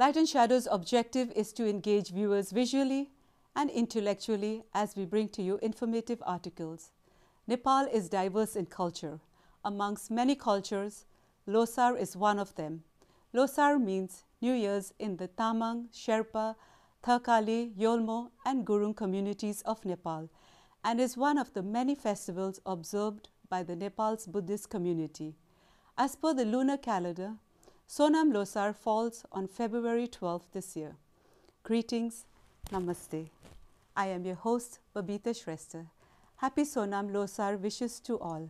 Light and Shadow's objective is to engage viewers visually and intellectually as we bring to you informative articles. Nepal is diverse in culture. Amongst many cultures, Losar is one of them. Losar means New Year's in the Tamang, Sherpa, Thakali, Yolmo and Gurung communities of Nepal and is one of the many festivals observed by the Nepal's Buddhist community. As per the lunar calendar, Sonam Losar falls on February 12th this year. Greetings, Namaste. I am your host, Babita Shrestha. Happy Sonam Losar wishes to all.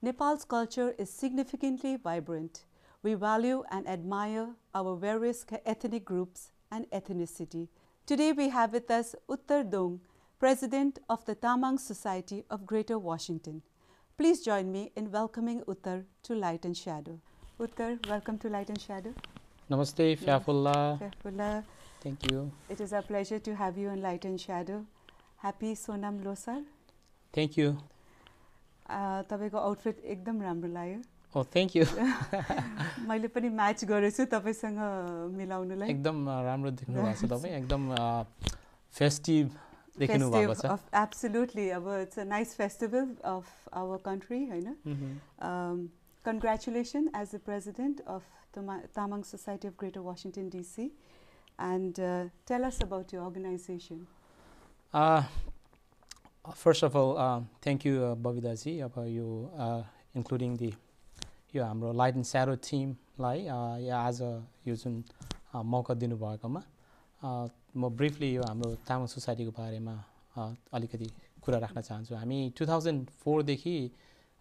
Nepal's culture is significantly vibrant. We value and admire our various ethnic groups and ethnicity. Today we have with us Uttar Dong, President of the Tamang Society of Greater Washington. Please join me in welcoming Uttar to Light and Shadow. Uttar, welcome to Light and Shadow. Namaste, Fiafullah. Fiafullah. Thank you. It is a pleasure to have you in Light and Shadow. Happy Sonam Losar. Thank you. तपाईँको outfit एकदम राम्रो लाग्यो हो thank you मैले पनि match गरेको छु तपाईँसँग मिलाउनुलाई एकदम राम्रो देख्नु भएको छ तपाईँ एकदम फेस्टिभ देख्नु भएको छ एब्सोल्युटली अब it's a nice festival of our country होइन congratulations as the president of Tamang Society of Greater Washington, D.C. And uh, tell us about your organization. Uh, first of all, uh, thank you, uh, Bobby about you, including the यो हाम्रो light and स्यारो टिमलाई या आज यो जुन मौका दिनुभएकोमा म briefly यो हाम्रो तामाङ सोसाइटीको बारेमा अलिकति कुरा राख्न चाहन्छु हामी टु थाउजन्ड फोरदेखि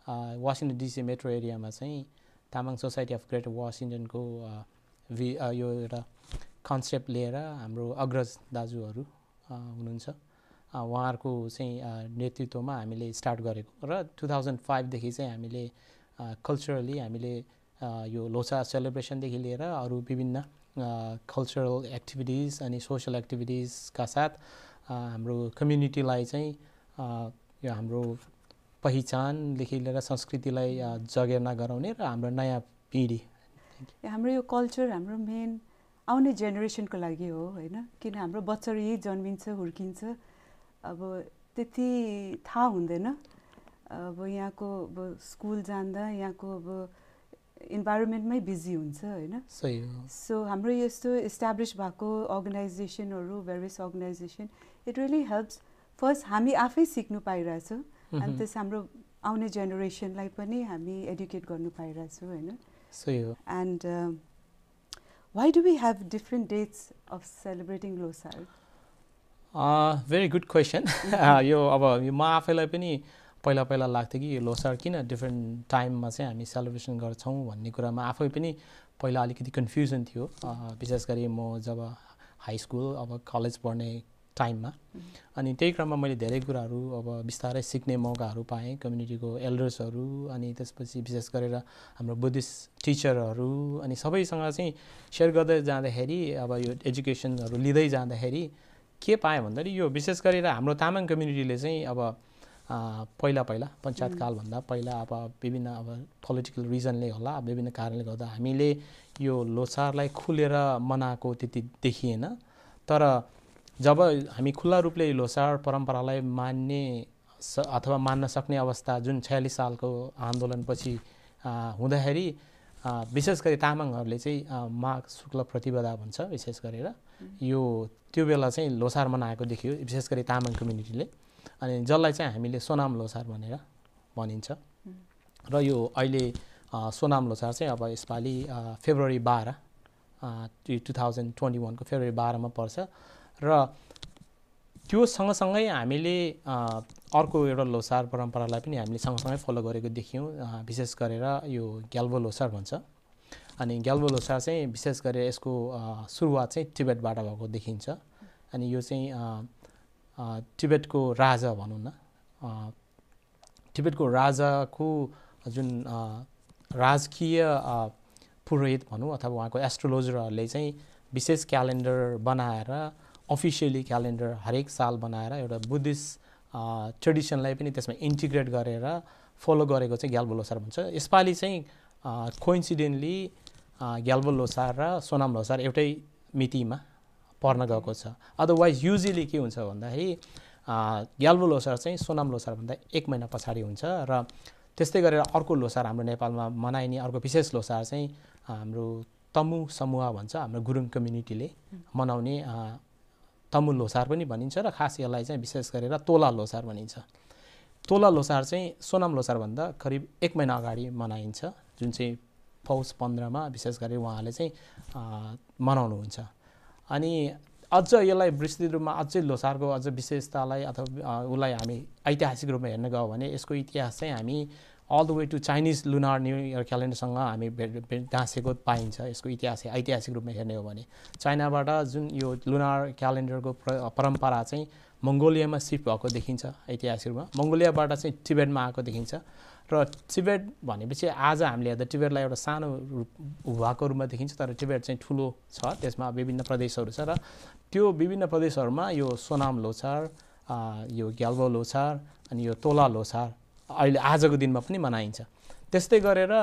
वासिङटन डिसी मेट्रो एरियामा चाहिँ तामाङ सोसाइटी अफ ग्रेटर वासिङटनको भि यो एउटा कन्सेप्ट लिएर हाम्रो अग्रज दाजुहरू हुनुहुन्छ उहाँहरूको चाहिँ नेतृत्वमा हामीले स्टार्ट गरेको र टु थाउजन्ड फाइभदेखि चाहिँ हामीले कल्चरली हामीले यो लोसा सेलिब्रेसनदेखि लिएर अरू विभिन्न कल्चरल एक्टिभिटिज अनि सोसियल एक्टिभिटिजका साथ हाम्रो कम्युनिटीलाई चाहिँ यो हाम्रो पहिचानदेखि लिएर संस्कृतिलाई जगेर्ना गराउने र हाम्रो नयाँ पिँढी हाम्रो यो कल्चर हाम्रो मेन आउने जेनेरेसनको लागि हो होइन किन हाम्रो बच्चाहरू यही जन्मिन्छ हुर्किन्छ अब त्यति थाहा हुँदैन अब यहाँको अब स्कुल जाँदा यहाँको अब इन्भाइरोमेन्टमै बिजी हुन्छ होइन सही सो हाम्रो यस्तो इस्टाब्लिस भएको अर्गनाइजेसनहरू various organisation it really helps first हामी आफै सिक्नु पाइरहेछौँ अनि त्यस हाम्रो आउने जेनेरेसनलाई पनि हामी एडुकेट गर्नु पाइरहेछौँ होइन and why do we have different dates of celebrating Losar very good question यो अब म आफैलाई पनि पहिला पहिला लाग्थ्यो कि लोसार किन डिफ्रेन्ट टाइममा चाहिँ हामी सेलिब्रेसन गर्छौँ भन्ने कुरामा आफै पनि पहिला अलिकति कन्फ्युजन थियो mm-hmm. uh, विशेष गरी म जब हाई स्कुल अब कलेज पढ्ने टाइममा अनि त्यही क्रममा मैले धेरै कुराहरू अब बिस्तारै सिक्ने मौकाहरू पाएँ कम्युनिटीको एल्डर्सहरू अनि त्यसपछि विशेष गरेर हाम्रो बुद्धिस्ट टिचरहरू अनि सबैसँग चाहिँ सेयर गर्दै जाँदाखेरि अब यो एजुकेसनहरू लिँदै जाँदाखेरि के पाएँ भन्दाखेरि यो विशेष गरेर हाम्रो तामाङ कम्युनिटीले चाहिँ अब पहिला पहिला पञ्चायतकालभन्दा पहिला अब विभिन्न अब पोलिटिकल रिजनले होला विभिन्न कारणले गर्दा हामीले यो लोसारलाई खुलेर मनाएको त्यति देखिएन तर जब हामी खुल्ला रूपले लोसार परम्परालाई मान्ने अथवा मान्न सक्ने अवस्था जुन छयालिस सालको आन्दोलनपछि हुँदाखेरि विशेष गरी तामाङहरूले चाहिँ माघ शुक्ल प्रतिपदा भन्छ विशेष गरेर यो त्यो बेला चाहिँ लोसार मनाएको देखियो विशेष गरी तामाङ कम्युनिटीले अनि जसलाई चाहिँ हामीले सोनाम लोसार भनेर भनिन्छ र यो अहिले सोनाम लोसार चाहिँ अब यसपालि फेब्रुअरी बाह्र टु थाउजन्ड ट्वेन्टी वानको फेब्रुअरी बाह्रमा पर्छ र त्यो सँगसँगै हामीले अर्को एउटा लोसार परम्परालाई पनि हामीले सँगसँगै फलो गरेको देख्यौँ विशेष गरेर यो ग्याल्बो लोसार भन्छ अनि ग्याल्बो लोसार चाहिँ विशेष गरेर यसको सुरुवात चाहिँ टिबेटबाट भएको देखिन्छ अनि यो चाहिँ टिबेटको राजा भनौँ न टिबेटको राजाको जुन राजकीय पुरोहित भनौँ अथवा उहाँको एस्ट्रोलोजरहरूले चाहिँ विशेष क्यालेन्डर बनाएर अफिसियली क्यालेन्डर हरेक साल बनाएर एउटा बुद्धिस्ट ट्रेडिसनलाई पनि त्यसमा इन्टिग्रेट गरेर फलो गरेको चाहिँ ग्याल्बो लोसार भन्छ यसपालि चाहिँ कोइन्सिडेन्टली ग्याल्बो लोसार र सोनाम लोसार एउटै मितिमा पर्न गएको छ अदरवाइज युजली के हुन्छ भन्दाखेरि ग्याल्बो लोसार चाहिँ सोनाम लोसारभन्दा एक महिना पछाडि हुन्छ र त्यस्तै गरेर अर्को लोसार हाम्रो नेपालमा मनाइने अर्को विशेष लोसार चाहिँ हाम्रो तमु समूह भन्छ हाम्रो गुरुङ कम्युनिटीले मनाउने तमुल लोसार पनि भनिन्छ र खास यसलाई चाहिँ विशेष गरेर तोला लोसार भनिन्छ तोला लोसार चाहिँ सोनाम लोसारभन्दा करिब एक महिना अगाडि मनाइन्छ जुन चाहिँ पौष पन्ध्रमा विशेष गरी उहाँले चाहिँ मनाउनुहुन्छ अनि अझ यसलाई विस्तृत रूपमा अझै लोसारको अझ विशेषतालाई अथवा उसलाई हामी ऐतिहासिक रूपमा हेर्न गयो भने यसको इतिहास चाहिँ हामी all the way to Chinese lunar new year क्यालेन्डरसँग हामी डाँसेको पाइन्छ यसको इतिहास ऐतिहासिक रूपमा हेर्ने हो भने चाइनाबाट जुन यो लुनार क्यालेन्डरको परम्परा चाहिँ मङ्गोलियामा सिफ्ट भएको देखिन्छ ऐतिहासिक रूपमा मङ्गोलियाबाट चाहिँ टिबेटमा आएको देखिन्छ र टिबेट भनेपछि आज हामीले हेर्दा टिबेटलाई एउटा सानो रूप भएको रूपमा देखिन्छ तर टिबेट चाहिँ ठुलो छ त्यसमा विभिन्न प्रदेशहरू छ र त्यो विभिन्न प्रदेशहरूमा यो सोनाम लोछार यो ग्याल्बो लोछार अनि यो तोला लोछार अहिले आजको दिनमा पनि मनाइन्छ त्यस्तै गरेर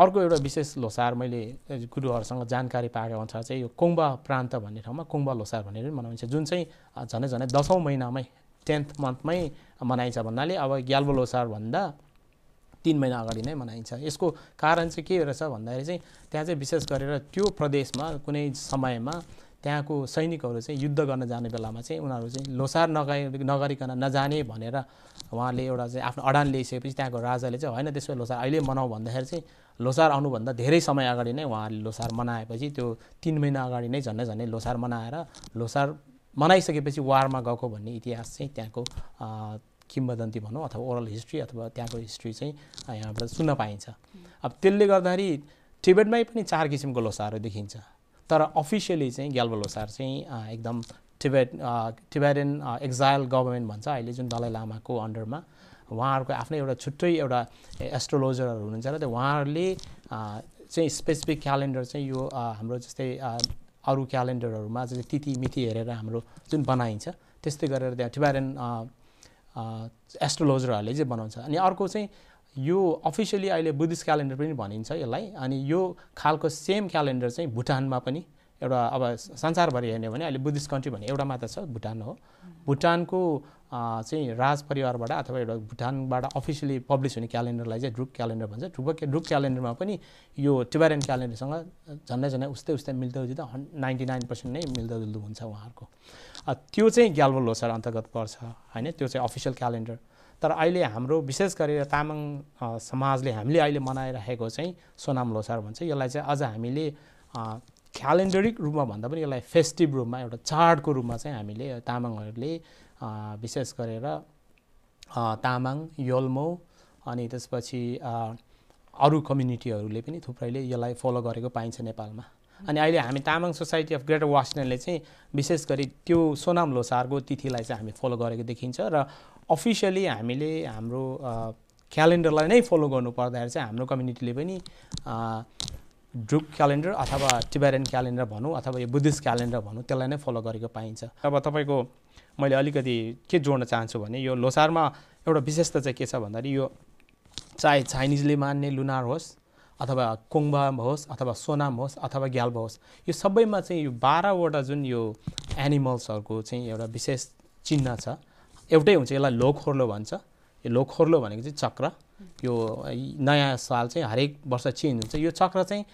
अर्को एउटा विशेष लोसार मैले गुरुहरूसँग जानकारी पाएको अनुसार चाहिँ यो कुम्बा प्रान्त भन्ने ठाउँमा कुम्बा लोसार भनेर पनि मनाइन्छ जुन चाहिँ झनै झनै दसौँ महिनामै टेन्थ मन्थमै मनाइन्छ भन्नाले अब ग्याल्बो लोसार भन्दा तिन महिना अगाडि नै मनाइन्छ यसको कारण चाहिँ के रहेछ भन्दाखेरि चाहिँ त्यहाँ चाहिँ विशेष गरेर त्यो प्रदेशमा कुनै समयमा त्यहाँको सैनिकहरू चाहिँ युद्ध गर्न जाने बेलामा चाहिँ उनीहरू चाहिँ लोसार नगरी नगरिकन नजाने भनेर उहाँले एउटा चाहिँ आफ्नो अडान ल्याइसकेपछि त्यहाँको राजाले चाहिँ होइन त्यसो लोसार अहिले मनाऊ भन्दाखेरि चाहिँ लोसार आउनुभन्दा धेरै समय अगाडि नै उहाँहरूले लोसार मनाएपछि त्यो तिन महिना अगाडि नै झन्डै झन्डै लोसार मनाएर लोसार मनाइसकेपछि वारमा गएको भन्ने इतिहास चाहिँ त्यहाँको किम्बदन्ती भनौँ अथवा ओरल हिस्ट्री अथवा त्यहाँको हिस्ट्री चाहिँ यहाँबाट सुन्न पाइन्छ अब त्यसले गर्दाखेरि टिबेटमै पनि चार किसिमको लोसारहरू देखिन्छ तर अफिसियली चाहिँ ग्याल्बो चाहिँ एकदम टिबेट टिबेटन एक्जाइल गभर्मेन्ट भन्छ अहिले जुन दलाइ लामाको अन्डरमा उहाँहरूको आफ्नै एउटा छुट्टै एउटा एस्ट्रोलोजरहरू हुनुहुन्छ र त्यो उहाँहरूले चाहिँ स्पेसिफिक क्यालेन्डर चाहिँ यो हाम्रो जस्तै अरू क्यालेन्डरहरूमा जस्तै तिथि मिति हेरेर हाम्रो जुन बनाइन्छ त्यस्तै गरेर त्यहाँ टिबेटन एस्ट्रोलोजरहरूले चाहिँ बनाउँछ अनि अर्को चाहिँ यो अफिसियली अहिले बुद्धिस्ट क्यालेन्डर पनि भनिन्छ यसलाई अनि यो खालको सेम क्यालेन्डर चाहिँ भुटानमा पनि एउटा अब संसारभरि हेर्ने भने अहिले बुद्धिस्ट कन्ट्री भने एउटा मात्र छ भुटान हो भुटानको चाहिँ राज परिवारबाट अथवा एउटा भुटानबाट अफिसियली पब्लिस हुने क्यालेन्डरलाई चाहिँ ड्रुक क्यालेन्डर भन्छ ड्रुप ड्रुप क्यालेन्डरमा पनि यो टिबारेन क्यालेन्डरसँग झन्डै झन्डै उस्तै उस्तै मिल्दोजुल्दो नाइन्टी नाइन पर्सेन्ट नै मिल्दोजुल्दो हुन्छ उहाँहरूको त्यो चाहिँ ग्याल्बो लोसर अन्तर्गत पर्छ होइन त्यो चाहिँ अफिसियल क्यालेन्डर तर अहिले हाम्रो विशेष गरेर तामाङ समाजले हामीले अहिले मनाइराखेको चाहिँ सोनाम लोसार भन्छ यसलाई चाहिँ अझ हामीले क्यालेन्डरिक रूपमा भन्दा पनि यसलाई फेस्टिभ रूपमा एउटा चाडको रूपमा चाहिँ हामीले तामाङहरूले विशेष गरेर तामाङ योल्मो अनि त्यसपछि अरू कम्युनिटीहरूले पनि थुप्रैले यसलाई फलो गरेको पाइन्छ नेपालमा अनि अहिले हामी तामाङ सोसाइटी अफ ग्रेटर वासनले चाहिँ विशेष गरी त्यो सोनाम लोसारको तिथिलाई चाहिँ हामी फलो गरेको देखिन्छ र अफिसियली हामीले हाम्रो क्यालेन्डरलाई नै फलो गर्नु पर्दाखेरि चाहिँ हाम्रो कम्युनिटीले पनि ड्रुक क्यालेन्डर अथवा टिबेरियन क्यालेन्डर भनौँ अथवा यो बुद्धिस्ट क्यालेन्डर भनौँ त्यसलाई नै फलो गरेको पाइन्छ अब तपाईँको मैले अलिकति के जोड्न चाहन्छु भने यो लोसारमा एउटा विशेषता चाहिँ के छ भन्दाखेरि यो चाहे चाइनिजले मान्ने लुनार होस् अथवा कुम्भम होस् अथवा सोनाम होस् अथवा ग्याल्ब होस् यो सबैमा चाहिँ यो बाह्रवटा जुन यो एनिमल्सहरूको चाहिँ एउटा विशेष चिन्ह छ एउटै हुन्छ यसलाई लोखोर्लो भन्छ यो लोखोर्लो भनेको चाहिँ चक्र यो नयाँ साल चाहिँ हरेक वर्ष चेन्ज हुन्छ यो चक्र चाहिँ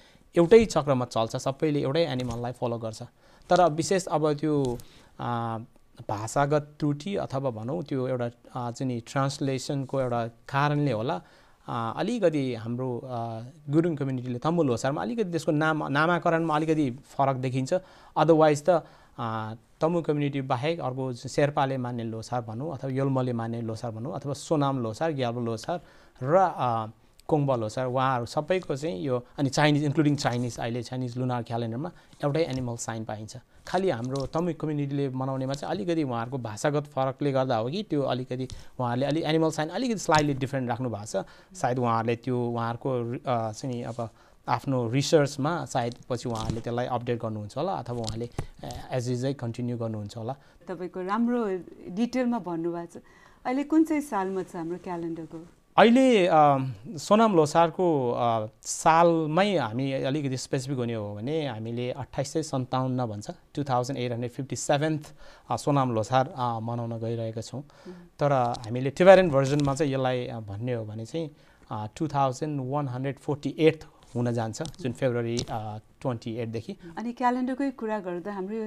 एउटै चक्रमा चल्छ सबैले एउटै एनिमललाई फलो गर्छ तर विशेष अब त्यो भाषागत त्रुटि अथवा भनौँ त्यो एउटा जुन ट्रान्सलेसनको एउटा कारणले होला अलिकति हाम्रो गुरुङ कम्युनिटीले तम्बु लोसारमा अलिकति त्यसको नाम नामाकरणमा अलिकति फरक देखिन्छ अदरवाइज त तम्बु कम्युनिटी बाहेक अर्को शेर्पाले मान्ने लोसार भनौँ अथवा योल्मले मान्ने लोसार भनौँ अथवा सोनाम लोसार ग्याबो लोसार र कोङबल हो सर उहाँहरू सबैको चाहिँ यो अनि चाइनिज इन्क्लुडिङ चाइनिज अहिले चाइनिज लुनार क्यालेन्डरमा एउटै एनिमल साइन पाइन्छ खालि हाम्रो तमिक कम्युनिटीले मनाउनेमा चाहिँ अलिकति उहाँहरूको भाषागत फरकले गर्दा हो कि त्यो अलिकति उहाँहरूले अलिक एनिमल साइन अलिकति स्लाइली डिफ्रेन्ट राख्नु भएको छ सायद उहाँहरूले त्यो उहाँहरूको चाहिँ अब आफ्नो रिसर्चमा सायद पछि उहाँहरूले त्यसलाई अपडेट गर्नुहुन्छ होला अथवा उहाँले एज इजै कन्टिन्यू गर्नुहुन्छ होला तपाईँको राम्रो डिटेलमा भन्नुभएको छ अहिले कुन चाहिँ सालमा छ हाम्रो क्यालेन्डरको अहिले सोनाम लोसारको सालमै हामी अलिकति स्पेसिफिक हुने हो भने हामीले अठाइस सय सन्ताउन्न भन्छ two thousand eight hundred fifty seventh Sonam Losar मनाउन गइरहेका छौँ तर हामीले टिभेरियन भर्जनमा चाहिँ यसलाई भन्ने हो भने चाहिँ two thousand one hundred forty eight हुन जान्छ जुन फेब्रुअरी ट्वेन्टी एटदेखि अनि क्यालेन्डरकै कुरा गर्दा हाम्रो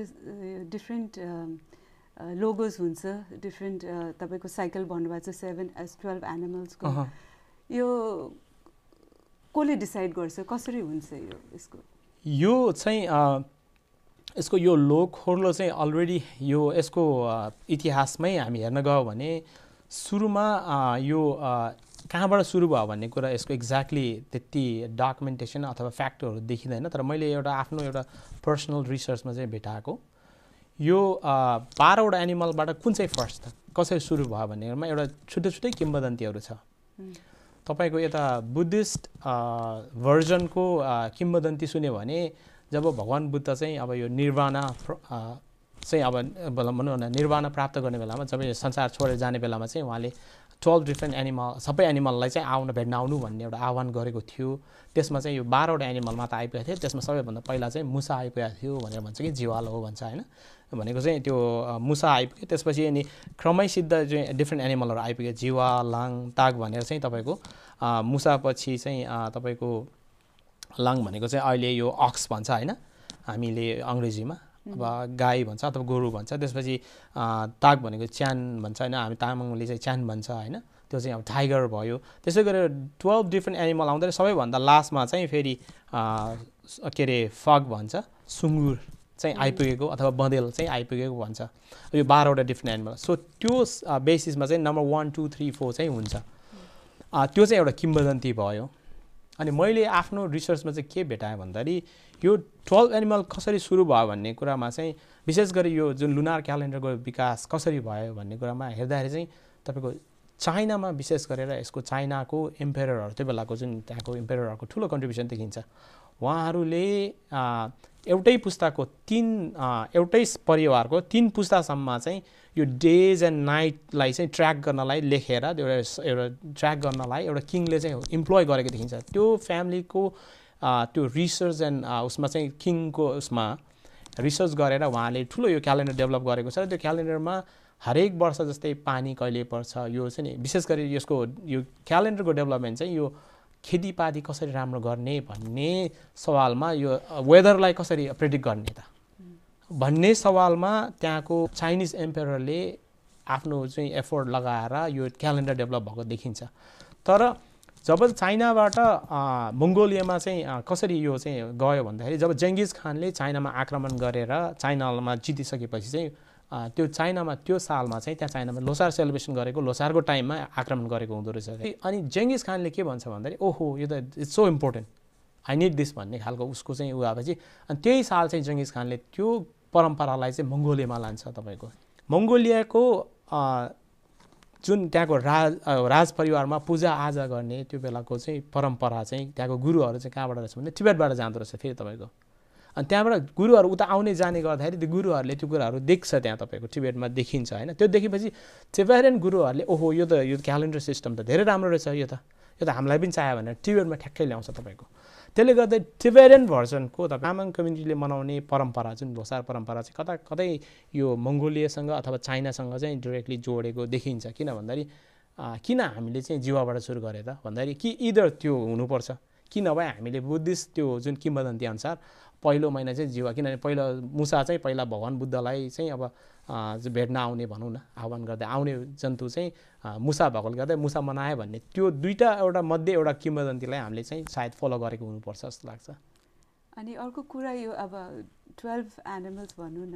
डिफ्रेन्ट लोगोज हुन्छ डिफ्रेन्ट तपाईँको साइकल भन्नुभएको छ सेभेन एस टुवेल्भ एनिमल्सको यो कसले डिसाइड गर्छ कसरी हुन्छ यो यसको यो चाहिँ यसको यो लोकहोर्लो चाहिँ अलरेडी यो यसको इतिहासमै हामी हेर्न गयौँ भने सुरुमा यो कहाँबाट सुरु भयो भन्ने कुरा यसको एक्ज्याक्टली त्यति डकुमेन्टेसन अथवा फ्याक्टहरू देखिँदैन तर मैले एउटा आफ्नो एउटा पर्सनल रिसर्चमा चाहिँ भेटाएको यो बाह्रवटा एनिमलबाट कुन चाहिँ फर्स्ट कसरी सुरु भयो भन्नेमा एउटा छुट्टै छुट्टै किम्बदन्तीहरू छ तपाईँको यता बुद्धिस्ट भर्जनको किम्बदन्ती सुन्यो भने जब भगवान् बुद्ध चाहिँ अब यो निर्वाणा चाहिँ अब भनौँ न निर्वाण प्राप्त गर्ने बेलामा जब संसार छोडेर जाने बेलामा चाहिँ उहाँले ट्वेल्भ डिफ्रेन्ट एनिमल सबै एनिमललाई चाहिँ आउन भेट्न आउनु भन्ने एउटा आह्वान गरेको थियो त्यसमा चाहिँ यो बाह्रवटा एनिमल मात्र आइपुगेको थियो त्यसमा सबैभन्दा पहिला चाहिँ मुसा आइपुगेको थियो भनेर भन्छ कि जीवालो हो भन्छ होइन भनेको चाहिँ त्यो मुसा आइपुग्यो त्यसपछि अनि क्रमैसिद्ध चाहिँ डिफ्रेन्ट एनिमलहरू आइपुग्यो जिवा लाङ ताग भनेर चाहिँ तपाईँको मुसापछि चाहिँ तपाईँको लाङ भनेको चाहिँ अहिले यो अक्स भन्छ होइन हामीले अङ्ग्रेजीमा अथवा गाई भन्छ अथवा गोरु भन्छ त्यसपछि ताग भनेको च्यान भन्छ होइन हामी तामाङले चाहिँ च्यान भन्छ होइन त्यो चाहिँ अब टाइगर भयो त्यसै गरेर टुवेल्भ डिफ्रेन्ट एनिमल आउँदाखेरि सबैभन्दा लास्टमा चाहिँ फेरि के अरे फग भन्छ सुँगुर चाहिँ आइपुगेको अथवा बँदेल चाहिँ आइपुगेको भन्छ यो बाह्रवटा डिफ्रेन्ट एनिमल सो त्यो बेसिसमा चाहिँ number one two three four चाहिँ हुन्छ त्यो चाहिँ एउटा किम्बदन्ती भयो अनि मैले आफ्नो रिसर्चमा चाहिँ के भेटाएँ भन्दाखेरि यो ट्वेल्भ एनिमल कसरी सुरु भयो भन्ने कुरामा चाहिँ विशेष गरी यो जुन लुनार क्यालेन्डरको विकास कसरी भयो भन्ने कुरामा हेर्दाखेरि चाहिँ तपाईँको चाइनामा विशेष गरेर यसको चाइनाको एम्पेयरहरू त्यो बेलाको जुन त्यहाँको एम्पेयरहरूको ठुलो कन्ट्रिब्युसन देखिन्छ उहाँहरूले एउटै पुस्ताको तिन एउटै परिवारको तिन पुस्तासम्म चाहिँ यो डेज एन्ड नाइटलाई चाहिँ ट्र्याक गर्नलाई लेखेर एउटा एउटा ट्र्याक गर्नलाई एउटा किङले चाहिँ इम्प्लोय गरेको देखिन्छ त्यो फ्यामिलीको त्यो रिसर्च एन्ड उसमा चाहिँ किङको उसमा रिसर्च गरेर उहाँले ठुलो यो क्यालेन्डर डेभलप गरेको छ र त्यो क्यालेन्डरमा हरेक वर्ष जस्तै पानी कहिले पर्छ यो चाहिँ नि विशेष गरी यसको यो क्यालेन्डरको डेभलपमेन्ट चाहिँ यो खेतीपाती कसरी राम्रो गर्ने भन्ने सवालमा यो वेदरलाई कसरी प्रेडिक्ट गर्ने त भन्ने सवालमा त्यहाँको चाइनिज एम्पेयरले आफ्नो चाहिँ एफोर्ट लगाएर यो क्यालेन्डर डेभलप भएको देखिन्छ तर जब चाइनाबाट मङ्गोलियामा चाहिँ कसरी यो चाहिँ गयो भन्दाखेरि जब जेङ्गिज खानले चाइनामा आक्रमण गरेर चाइनामा जितिसकेपछि चाहिँ त्यो चाइनामा त्यो सालमा चाहिँ त्यहाँ चाइनामा लोसार सेलिब्रेसन गरेको लोसारको टाइममा आक्रमण गरेको हुँदो रहेछ अनि जेङ्गिस खानले के भन्छ भन्दाखेरि ओहो यो त it's so important I need this भन्ने खालको उसको चाहिँ उयो आएपछि अनि त्यही साल चाहिँ जेङ्गिस खानले त्यो परम्परालाई चाहिँ मङ्गोलियामा लान्छ तपाईँको मङ्गोलियाको जुन त्यहाँको राज राज परिवारमा आजा गर्ने त्यो बेलाको चाहिँ परम्परा चाहिँ त्यहाँको गुरुहरू चाहिँ कहाँबाट रहेछ भने टिबेटबाट जाँदो रहेछ फेरि तपाईँको अनि त्यहाँबाट गुरुहरू उता आउने जाने गर्दाखेरि त्यो गुरुहरूले त्यो कुराहरू देख्छ त्यहाँ तपाईँको टिबेटमा देखिन्छ होइन त्यो देखेपछि चेपारियन गुरुहरूले ओहो यो त यो क्यालेन्डर सिस्टम त धेरै राम्रो रहेछ यो त यो त हामीलाई पनि चाहियो भनेर टिबेटमा ठ्याक्कै ल्याउँछ तपाईँको त्यसले गर्दा टिबेरियन भर्जनको त तामाङ कम्युनिटीले मनाउने परम्परा जुन भोसार परम्परा चाहिँ कता कतै यो मङ्गोलियासँग अथवा चाइनासँग चाहिँ डिरेक्टली जोडेको देखिन्छ किन भन्दाखेरि किन हामीले चाहिँ जीवाबाट सुरु गरे त भन्दाखेरि कि इदर त्यो हुनुपर्छ कि नभए हामीले बुद्धिस्ट त्यो जुन किम्बदन्ती अनुसार पहिलो महिना चाहिँ जिउ किनभने पहिलो मुसा चाहिँ पहिला भगवान् बुद्धलाई चाहिँ अब भेट्न आउने भनौँ न आह्वान गर्दै आउने जन्तु चाहिँ मुसा भएकोले गर्दा मुसा मनायो भन्ने त्यो दुईवटा एउटा मध्ये एउटा किम्बदन्तीलाई हामीले चाहिँ सायद फलो गरेको हुनुपर्छ जस्तो लाग्छ अनि अर्को कुरा यो अब टुवेल्भ एनिमल्स भनौँ न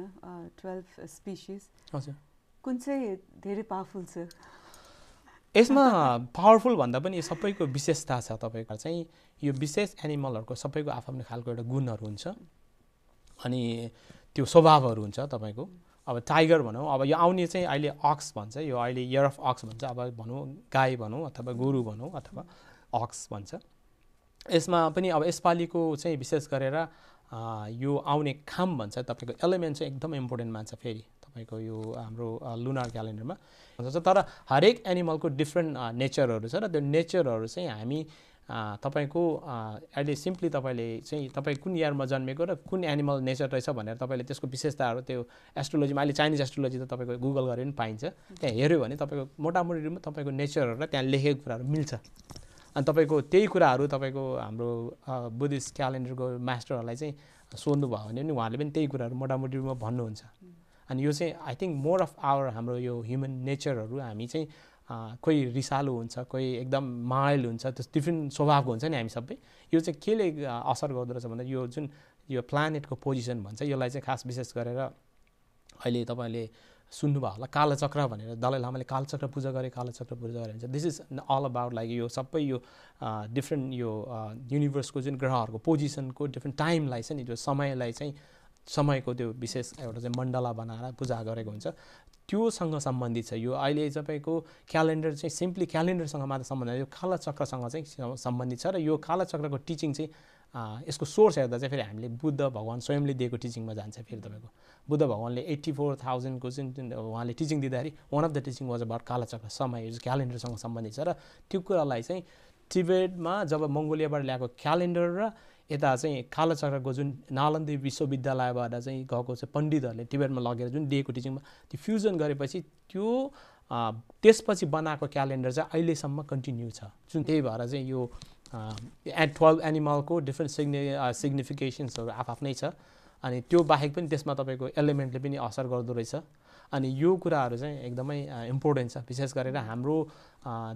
टुवेल्भ स्पिसिस हजुर कुन चाहिँ धेरै पावरफुल छ यसमा पावरफुल भन्दा पनि सबैको विशेषता छ तपाईँको चाहिँ यो विशेष एनिमलहरूको सबैको आफ्नो खालको एउटा गुणहरू हुन्छ अनि त्यो स्वभावहरू हुन्छ तपाईँको अब टाइगर भनौँ अब यो आउने चाहिँ अहिले अक्स भन्छ यो अहिले इयर अफ अक्स भन्छ अब भनौँ गाई भनौँ अथवा गोरु भनौँ अथवा अक्स भन्छ यसमा पनि अब यसपालिको चाहिँ विशेष गरेर यो आउने खाम भन्छ तपाईँको एलिमेन्ट चाहिँ एकदम इम्पोर्टेन्ट मान्छ फेरि तपाईँको यो हाम्रो लुनार क्यालेन्डरमा हुन्छ तर हरेक एनिमलको डिफ्रेन्ट नेचरहरू छ र त्यो नेचरहरू चाहिँ हामी तपाईँको अहिले सिम्पली तपाईँले चाहिँ तपाईँ कुन इयरमा जन्मेको र कुन एनिमल नेचर रहेछ भनेर तपाईँले त्यसको विशेषताहरू त्यो एस्ट्रोलोजीमा अहिले चाइनिज एस्ट्रोलोजी त तपाईँको गुगल गरे पनि पाइन्छ त्यहाँ हेऱ्यो भने तपाईँको मोटामोटी रूपमा तपाईँको नेचरहरू र त्यहाँ लेखेको कुराहरू मिल्छ अनि तपाईँको त्यही कुराहरू तपाईँको हाम्रो बुद्धिस्ट क्यालेन्डरको मास्टरहरूलाई चाहिँ सोध्नुभयो भने पनि उहाँहरूले पनि त्यही कुराहरू मोटामोटी रूपमा भन्नुहुन्छ अनि यो चाहिँ I think more of our हाम्रो यो ह्युमन नेचरहरू हामी चाहिँ कोही रिसालो हुन्छ कोही एकदम माइल्ड हुन्छ त्यस डिफ्रेन्ट स्वभावको हुन्छ नि हामी सबै यो चाहिँ केले असर गर्दो रहेछ भन्दा यो जुन यो प्लानेटको पोजिसन भन्छ यसलाई चाहिँ खास विशेष गरेर अहिले तपाईँले सुन्नुभयो होला कालचक्र भनेर दलाई लामाले कालचक्र पूजा गरे कालचक्र पूजा गरे हुन्छ this is all about like यो सबै यो डिफ्रेन्ट यो युनिभर्सको जुन ग्रहहरूको पोजिसनको डिफ्रेन्ट टाइमलाई चाहिँ नि त्यो समयलाई चाहिँ समयको त्यो विशेष एउटा चाहिँ मण्डला बनाएर पूजा गरेको हुन्छ त्योसँग सम्बन्धित छ यो अहिले तपाईँको क्यालेन्डर चाहिँ सिम्पली क्यालेन्डरसँग मात्र सम्बन्धित यो काला कालचक्रसँग चाहिँ सम्बन्धित छ र यो काला चक्रको टिचिङ चाहिँ यसको सोर्स हेर्दा चाहिँ फेरि हामीले बुद्ध भगवान् स्वयंले दिएको टिचिङमा जान्छ फेरि तपाईँको बुद्ध भगवान्ले एट्टी फोर थाउजन्डको जुन उहाँले टिचिङ दिँदाखेरि one of the teaching was about Kalachakra समय जो क्यालेन्डरसँग सम्बन्धित छ र त्यो कुरालाई चाहिँ टिबेटमा जब मङ्गोलियाबाट ल्याएको क्यालेन्डर र यता चाहिँ कालोचक्रको जुन नालन्दी विश्वविद्यालयबाट चाहिँ गएको चाहिँ पण्डितहरूले टिबेटमा लगेर जुन दिएको टिचिङमा त्यो फ्युजन गरेपछि त्यो त्यसपछि बनाएको क्यालेन्डर चाहिँ अहिलेसम्म कन्टिन्यू छ जुन त्यही भएर चाहिँ यो एट ट्वेल्भ एनिमलको डिफ्रेन्ट सिग्ने सिग्निफिकेसन्सहरू आफ्नै छ अनि त्यो बाहेक पनि त्यसमा तपाईँको एलिमेन्टले पनि असर गर्दो रहेछ अनि यो कुराहरू चाहिँ एकदमै इम्पोर्टेन्ट छ विशेष गरेर हाम्रो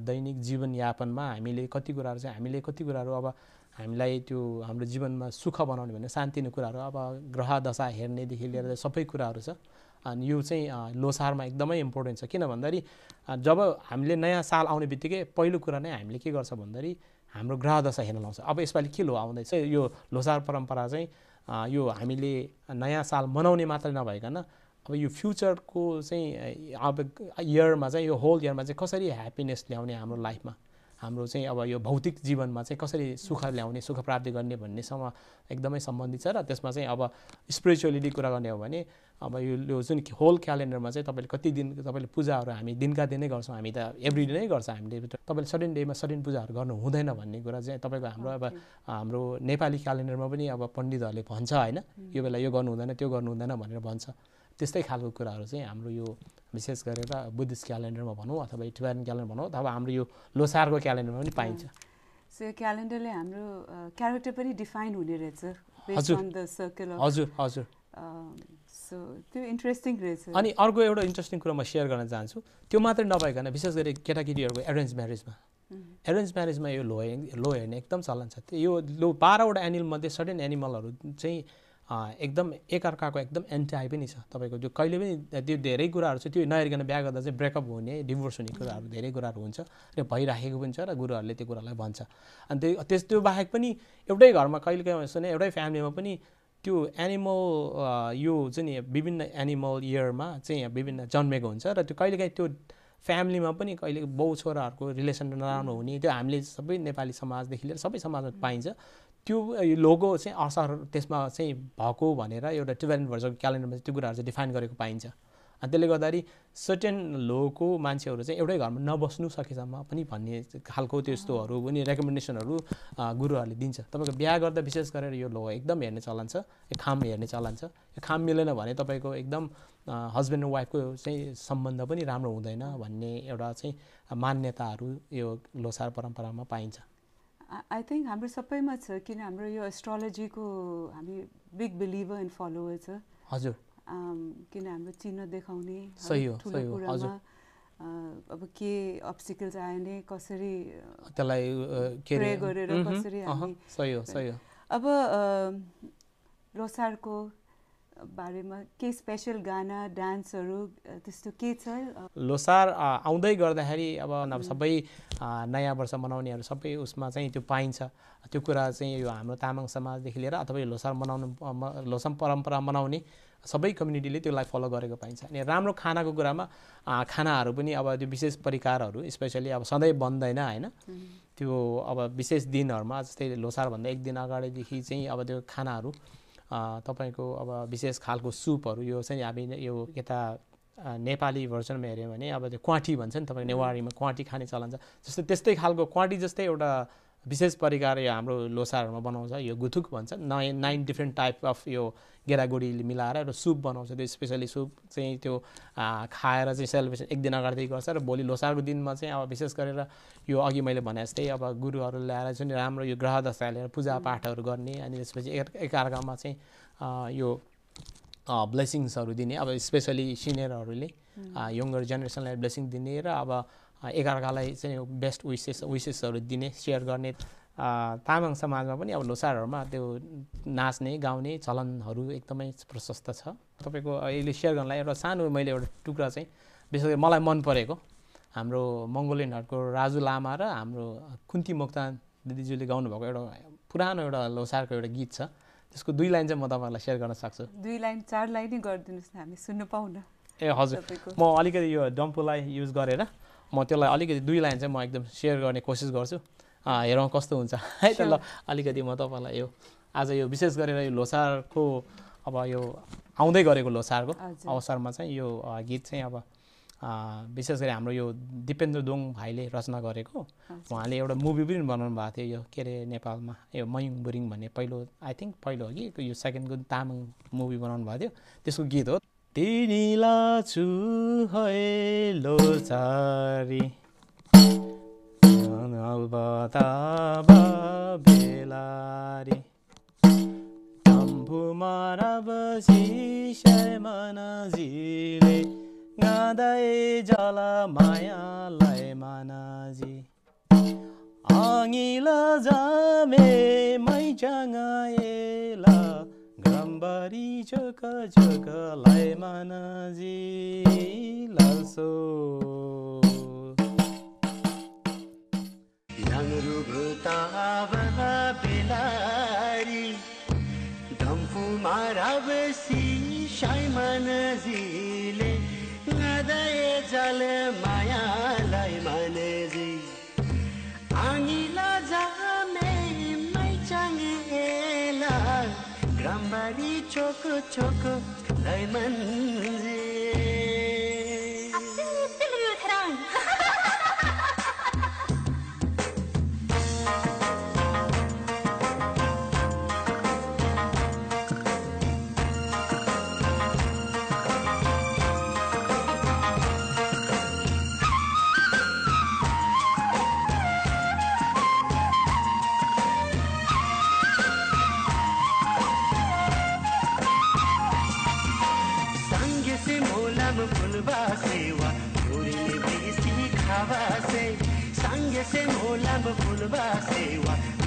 दैनिक जीवनयापनमा हामीले कति कुराहरू चाहिँ हामीले कति कुराहरू अब हामीलाई त्यो हाम्रो जीवनमा सुख बनाउने भने शान्तिको कुराहरू अब ग्रह दशा हेर्नेदेखि लिएर सबै कुराहरू छ अनि यो चाहिँ लोसारमा एकदमै इम्पोर्टेन्ट छ किन भन्दाखेरि जब हामीले नयाँ साल आउने बित्तिकै पहिलो कुरा नै हामीले के गर्छ भन्दाखेरि हाम्रो ग्रह दशा हेर्न लाउँछ अब यसपालि के लो आउँदैछ यो लोसार परम्परा चाहिँ यो हामीले नयाँ साल मनाउने मात्रै नभइकन अब यो फ्युचरको चाहिँ अब इयरमा चाहिँ यो होल इयरमा चाहिँ कसरी ह्याप्पिनेस ल्याउने हाम्रो लाइफमा हाम्रो चाहिँ अब यो भौतिक जीवनमा चाहिँ कसरी सुख ल्याउने सुख प्राप्ति गर्ने भन्नेसँग एकदमै सम्बन्धित छ र त्यसमा चाहिँ अब स्पिरिचुअलिटी कुरा गर्ने हो भने अब यो जुन होल क्यालेन्डरमा चाहिँ तपाईँले कति दिन तपाईँले पूजाहरू हामी दिनका दिनै गर्छौँ हामी त एभ्री डे नै गर्छ हामीले तपाईँले सडन डेमा सडन पूजाहरू गर्नु हुँदैन भन्ने कुरा चाहिँ तपाईँको हाम्रो अब हाम्रो नेपाली क्यालेन्डरमा पनि अब पण्डितहरूले भन्छ होइन hmm. यो बेला यो गर्नु हुँदैन त्यो गर्नु हुँदैन भनेर भन्छ त्यस्तै खालको कुराहरू चाहिँ हाम्रो यो विशेष गरेर बुद्धिस्ट क्यालेन्डरमा भनौँ अथवा टिबेटन क्यालेन्डर भनौँ अथवा हाम्रो यो लोसारको क्यालेन्डरमा पनि पाइन्छ सो यो क्यालेन्डरले हाम्रो क्यारेक्टर पनि डिफाइन हुने रहेछ हजुर हजुर सो त्यो इन्ट्रेस्टिङ रहेछ अनि अर्को एउटा इन्ट्रेस्टिङ कुरा म सेयर गर्न चाहन्छु त्यो मात्रै नभइकन विशेष गरी केटाकेटीहरूको एरेन्ज म्यारेजमा एरेन्ज म्यारेजमा यो लो लो हेर्ने एकदम चलन छ त्यो यो लो बाह्रवटा एनिमलमध्ये सर्टेन एनिमलहरू चाहिँ एकदम एकअर्काको एकदम एन्टिआई पनि छ तपाईँको त्यो कहिले पनि त्यो धेरै कुराहरू छ त्यो नहेरिकन बिहा गर्दा चाहिँ ब्रेकअप हुने डिभोर्स हुने कुराहरू धेरै कुराहरू हुन्छ र भइराखेको पनि छ र गुरुहरूले त्यो कुरालाई भन्छ अनि त्यो त्यस त्यो बाहेक पनि एउटै घरमा कहिले कहिले एउटै फ्यामिलीमा पनि त्यो एनिमल यो चाहिँ नि विभिन्न एनिमल इयरमा चाहिँ विभिन्न जन्मेको हुन्छ र त्यो कहिलेकाहीँ त्यो फ्यामिलीमा पनि कहिले बाउ छोराहरूको रिलेसन नराम्रो हुने त्यो हामीले सबै नेपाली समाजदेखि लिएर सबै समाजमा पाइन्छ त्यो लोगो चाहिँ असर त्यसमा चाहिँ भएको भनेर एउटा टुवेल्भ भर्जनको क्यालेन्डरमा त्यो कुराहरू चाहिँ डिफाइन गरेको पाइन्छ अनि त्यसले गर्दाखेरि सर्टेन लोको मान्छेहरू चाहिँ एउटै घरमा नबस्नु सकेसम्म पनि भन्ने खालको त्यस्तोहरू पनि रेकमेन्डेसनहरू गुरुहरूले दिन्छ तपाईँको बिहा गर्दा विशेष गरेर यो लो एकदम हेर्ने चलन छ खाम हेर्ने चलन छ यो खाम मिलेन भने तपाईँको एकदम हस्बेन्ड एन्ड वाइफको चाहिँ सम्बन्ध पनि राम्रो हुँदैन भन्ने एउटा चाहिँ मान्यताहरू यो लोसार परम्परामा पाइन्छ आई थिङ्क हाम्रो सबैमा छ किन हाम्रो यो एस्ट्रोलोजीको हामी बिग बिलिभर एन्ड फलोवर छ हजुर किन हाम्रो चिन्ह देखाउने सही हो सही हो हजुर अब के अब्सिकल्स आयो भने कसरी त्यसलाई के गरेर कसरी हामी सही हो सही हो अब लोसारको बारेमा के स्पेसल गाना डान्सहरू त्यस्तो के छ लोसार आउँदै गर्दाखेरि अब सबै नयाँ वर्ष मनाउनेहरू सबै उसमा चाहिँ त्यो पाइन्छ त्यो कुरा चाहिँ यो हाम्रो तामाङ समाजदेखि लिएर अथवा लोसार मनाउनु लोसम परम्परा मनाउने सबै कम्युनिटीले त्यसलाई फलो गरेको पाइन्छ अनि राम्रो खानाको कुरामा खानाहरू पनि अब त्यो विशेष परिकारहरू स्पेसली अब सधैँ बन्दैन होइन त्यो अब विशेष दिनहरूमा जस्तै लोसारभन्दा एक दिन अगाडिदेखि चाहिँ अब त्यो खानाहरू तपाईँको अब विशेष खालको सुपहरू यो चाहिँ हामी यो यता नेपाली भर्जनमा हेऱ्यौँ भने अब त्यो क्वाँटी भन्छ नि तपाईँ नेवारीमा क्वाँटी खाने चलन छ जस्तै त्यस्तै खालको क्वाँटी जस्तै एउटा विशेष परिकार यो हाम्रो लोसारहरूमा बनाउँछ यो गुथुक भन्छ nine nine different type of यो गेडागुडी मिलाएर एउटा सुप बनाउँछ त्यो स्पेसली सुप चाहिँ त्यो खाएर चाहिँ सेलिब्रेसन एक दिन अगाडिदेखि गर्छ र भोलि लोसारको दिनमा चाहिँ अब विशेष गरेर यो अघि मैले भने जस्तै अब गुरुहरू ल्याएर जुन राम्रो यो ग्रह दशा लिएर पूजापाठहरू गर्ने अनि त्यसपछि एकअर्कामा चाहिँ यो ब्लेसिङ्सहरू दिने अब स्पेसली सिनियरहरूले यङ्गर जेनेरेसनलाई ब्लेसिङ दिने र अब एकअर्कालाई चाहिँ बेस्ट विसेस विसेसहरू दिने सेयर गर्ने तामाङ समाजमा पनि अब लोसारहरूमा त्यो नाच्ने गाउने चलनहरू एकदमै प्रशस्त छ तपाईँको अहिले सेयर गर्नलाई एउटा सानो मैले एउटा टुक्रा चाहिँ विशेष गरी मलाई मन परेको हाम्रो मङ्गोलियनहरूको राजु लामा र हाम्रो कुन्ती मोक्तान दिदीज्यूले गाउनुभएको एउटा पुरानो एउटा लोसारको एउटा गीत छ त्यसको दुई लाइन चाहिँ म तपाईँहरूलाई सेयर गर्न सक्छु दुई लाइन चार लाइनै गरिदिनुहोस् न हामी सुन्नु पाउन ए हजुर म अलिकति यो डम्पोलाई युज गरेर म त्यसलाई अलिकति दुई लाइन चाहिँ म एकदम सेयर गर्ने कोसिस गर्छु हेरौँ कस्तो हुन्छ है त ल अलिकति म तपाईँलाई यो आज यो विशेष गरेर यो लोसारको अब यो आउँदै गरेको लोसारको अवसरमा चाहिँ यो गीत चाहिँ अब विशेष गरी हाम्रो यो दिपेन्द्र दोङ भाइले रचना गरेको उहाँले एउटा मुभी पनि बनाउनु भएको थियो यो के अरे नेपालमा यो मयुङ बुरिङ भन्ने पहिलो आई थिङ्क पहिलो हो कि यो सेकेन्डको तामाङ मुभी बनाउनु भएको थियो त्यसको गीत हो तिनीलाई छु हैलो चारी बताबा बेलारी शम्भुमा रबसी शर्मनाजीले गाँदै जल मायालाई मानाजी आँगिला जामे मैचङ्गाएला अम्बरी झोक लाई मानाजी लासो बेलारी धम्फु मारावसी ले नदय जल माया çok çok kınaymanzi Demo oh, lambo full of us, say what?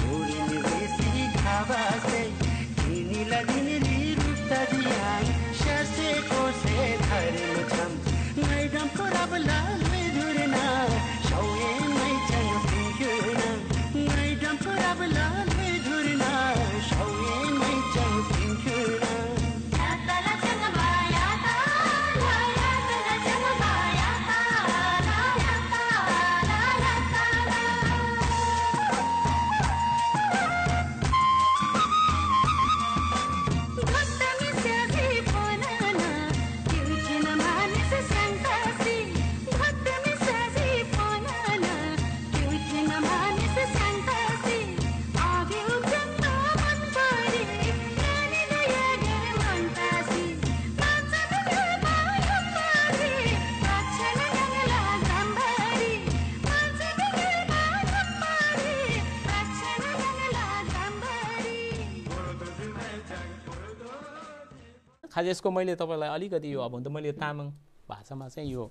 यसको मैले तपाईँलाई अलिकति यो अब मैले तामाङ भाषामा चाहिँ यो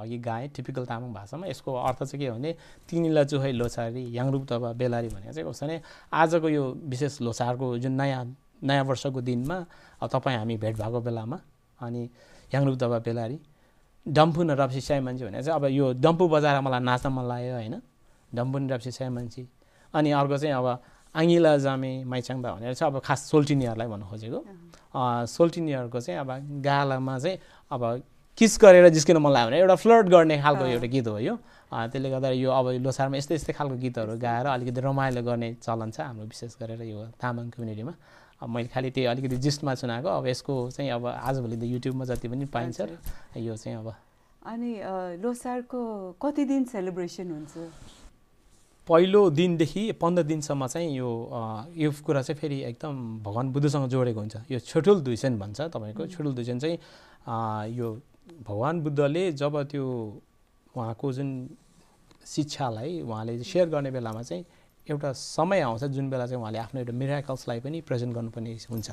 अघि गाएँ टिपिकल तामाङ भाषामा यसको अर्थ चाहिँ के हो भने तिनीलाई चुहै लोछारी याङरूप तबा बेलारी भनेको चाहिँ कस्तो आजको यो विशेष लोछारको जुन नयाँ नयाँ वर्षको दिनमा तपाईँ हामी भेट भएको बेलामा अनि याङरूप दबा बेलारी डम्फु न रप्सी साई मान्छे भनेर चाहिँ अब यो डम्फु बजाएर मलाई नाच्न मन लाग्यो होइन डम्फु न रप्सी साई मान्छे अनि अर्को चाहिँ अब आङ्गिला जामे माइचाङबा भनेर चाहिँ अब खास सोल्टिनियरलाई भन्नु खोजेको सोल्टिनियरको चाहिँ अब गालामा चाहिँ अब किस गरेर जिस्किन मन लाग्यो भने एउटा फ्लर्ट गर्ने खालको एउटा गीत हो यो त्यसले गर्दा यो अब लोसारमा यस्तै यस्तै खालको गीतहरू गाएर अलिकति रमाइलो गर्ने चलन छ हाम्रो विशेष गरेर यो तामाङ कम्युनिटीमा अब मैले खालि त्यही अलिकति जिस्टमा सुनाएको अब यसको चाहिँ अब आजभोलि त युट्युबमा जति पनि पाइन्छ यो चाहिँ अब अनि लोसारको कति दिन सेलिब्रेसन हुन्छ पहिलो दिनदेखि पन्ध्र दिनसम्म चाहिँ यो यो कुरा चाहिँ फेरि एकदम भगवान् बुद्धसँग जोडेको हुन्छ यो छोटुल दुईसेन भन्छ तपाईँको छोटुल दुईसेन चाहिँ यो भगवान् बुद्धले जब त्यो उहाँको जुन शिक्षालाई उहाँले सेयर गर्ने बेलामा चाहिँ एउटा समय आउँछ जुन बेला चाहिँ उहाँले आफ्नो एउटा मिराकल्सलाई पनि प्रेजेन्ट गर्नुपर्ने हुन्छ